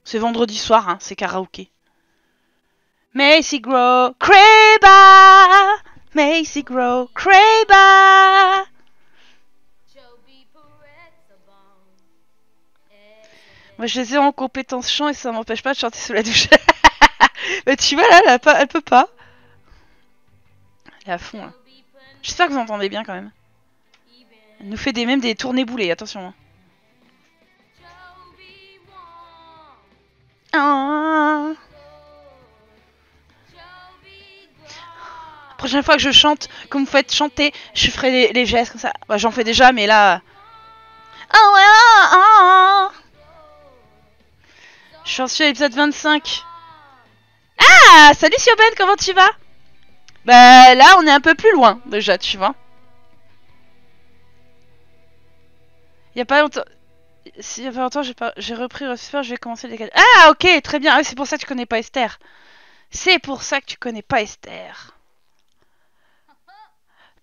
Speaker 1: C'est vendredi soir, hein, c'est karaoké. Macy Grow, Mais Macy Grow, crayba. Moi, je les ai en compétence chant et ça m'empêche pas de chanter sous la douche. Mais tu vois, là, elle, peut pas. Elle est à fond, J'espère que vous entendez bien, quand même. Elle nous fait des, même des tournées boulées, attention. Hein. Ah. prochaine fois que je chante, que vous me faites chanter, je ferai les, gestes comme ça. Bah, J'en fais déjà, mais là... ah, ouais ah, ah, je suis à l'épisode 25. Ah Salut Siobhan comment tu vas Bah là, on est un peu plus loin déjà, tu vois. Il y a pas longtemps... il a pas longtemps, j'ai repris super, je vais commencer les... Ah ok, très bien, ah, c'est pour ça que tu connais pas Esther. C'est pour ça que tu connais pas Esther.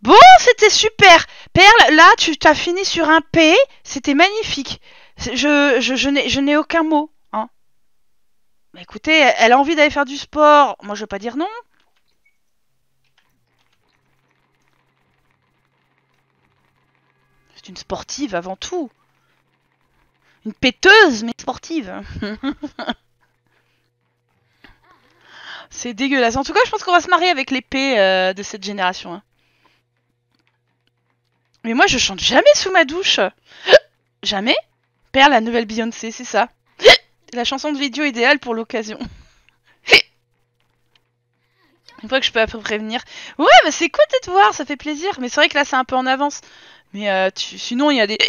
Speaker 1: Bon, c'était super Perle, là, tu t'as fini sur un P, c'était magnifique. Je, je, je n'ai aucun mot. Bah écoutez, elle a envie d'aller faire du sport, moi je vais pas dire non. C'est une sportive avant tout. Une péteuse, mais sportive. C'est dégueulasse. En tout cas, je pense qu'on va se marier avec l'épée euh, de cette génération. Hein. Mais moi, je chante jamais sous ma douche. jamais Perle, la nouvelle Beyoncé, c'est ça. La chanson de vidéo idéale pour l'occasion. Une fois que je peux à peu près venir. Ouais, mais c'est cool de te voir, ça fait plaisir. Mais c'est vrai que là, c'est un peu en avance. Mais euh, sinon, il y a des...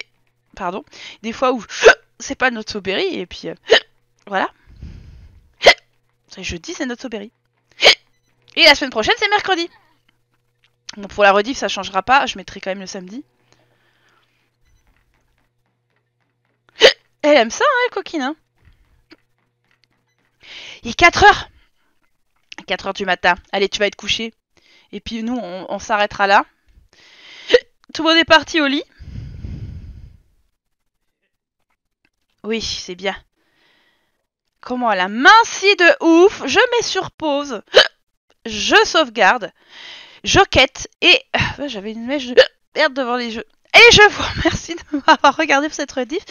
Speaker 1: Pardon. Des fois où c'est pas notre berry et puis... Euh... Voilà. Jeudi, c'est notre berry. Et la semaine prochaine, c'est mercredi. Bon, pour la rediff, ça changera pas. Je mettrai quand même le samedi. Elle aime ça, hein, coquine. Hein il est 4 heures 4 h du matin. Allez, tu vas être couché. Et puis nous, on, s'arrêtera là. Tout le monde est parti au lit. Oui, c'est bien. Comment la a minci de ouf Je mets sur pause. Je sauvegarde. Je quête. Et... Euh, j'avais une mèche de merde devant les jeux. Et je vous remercie de m'avoir regardé pour cette rediff.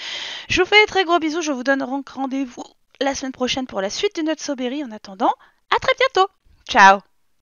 Speaker 1: Je vous fais des très gros bisous. Je vous donne rendez-vous la semaine prochaine pour la suite de notre Sobéry. En attendant, à très bientôt. Ciao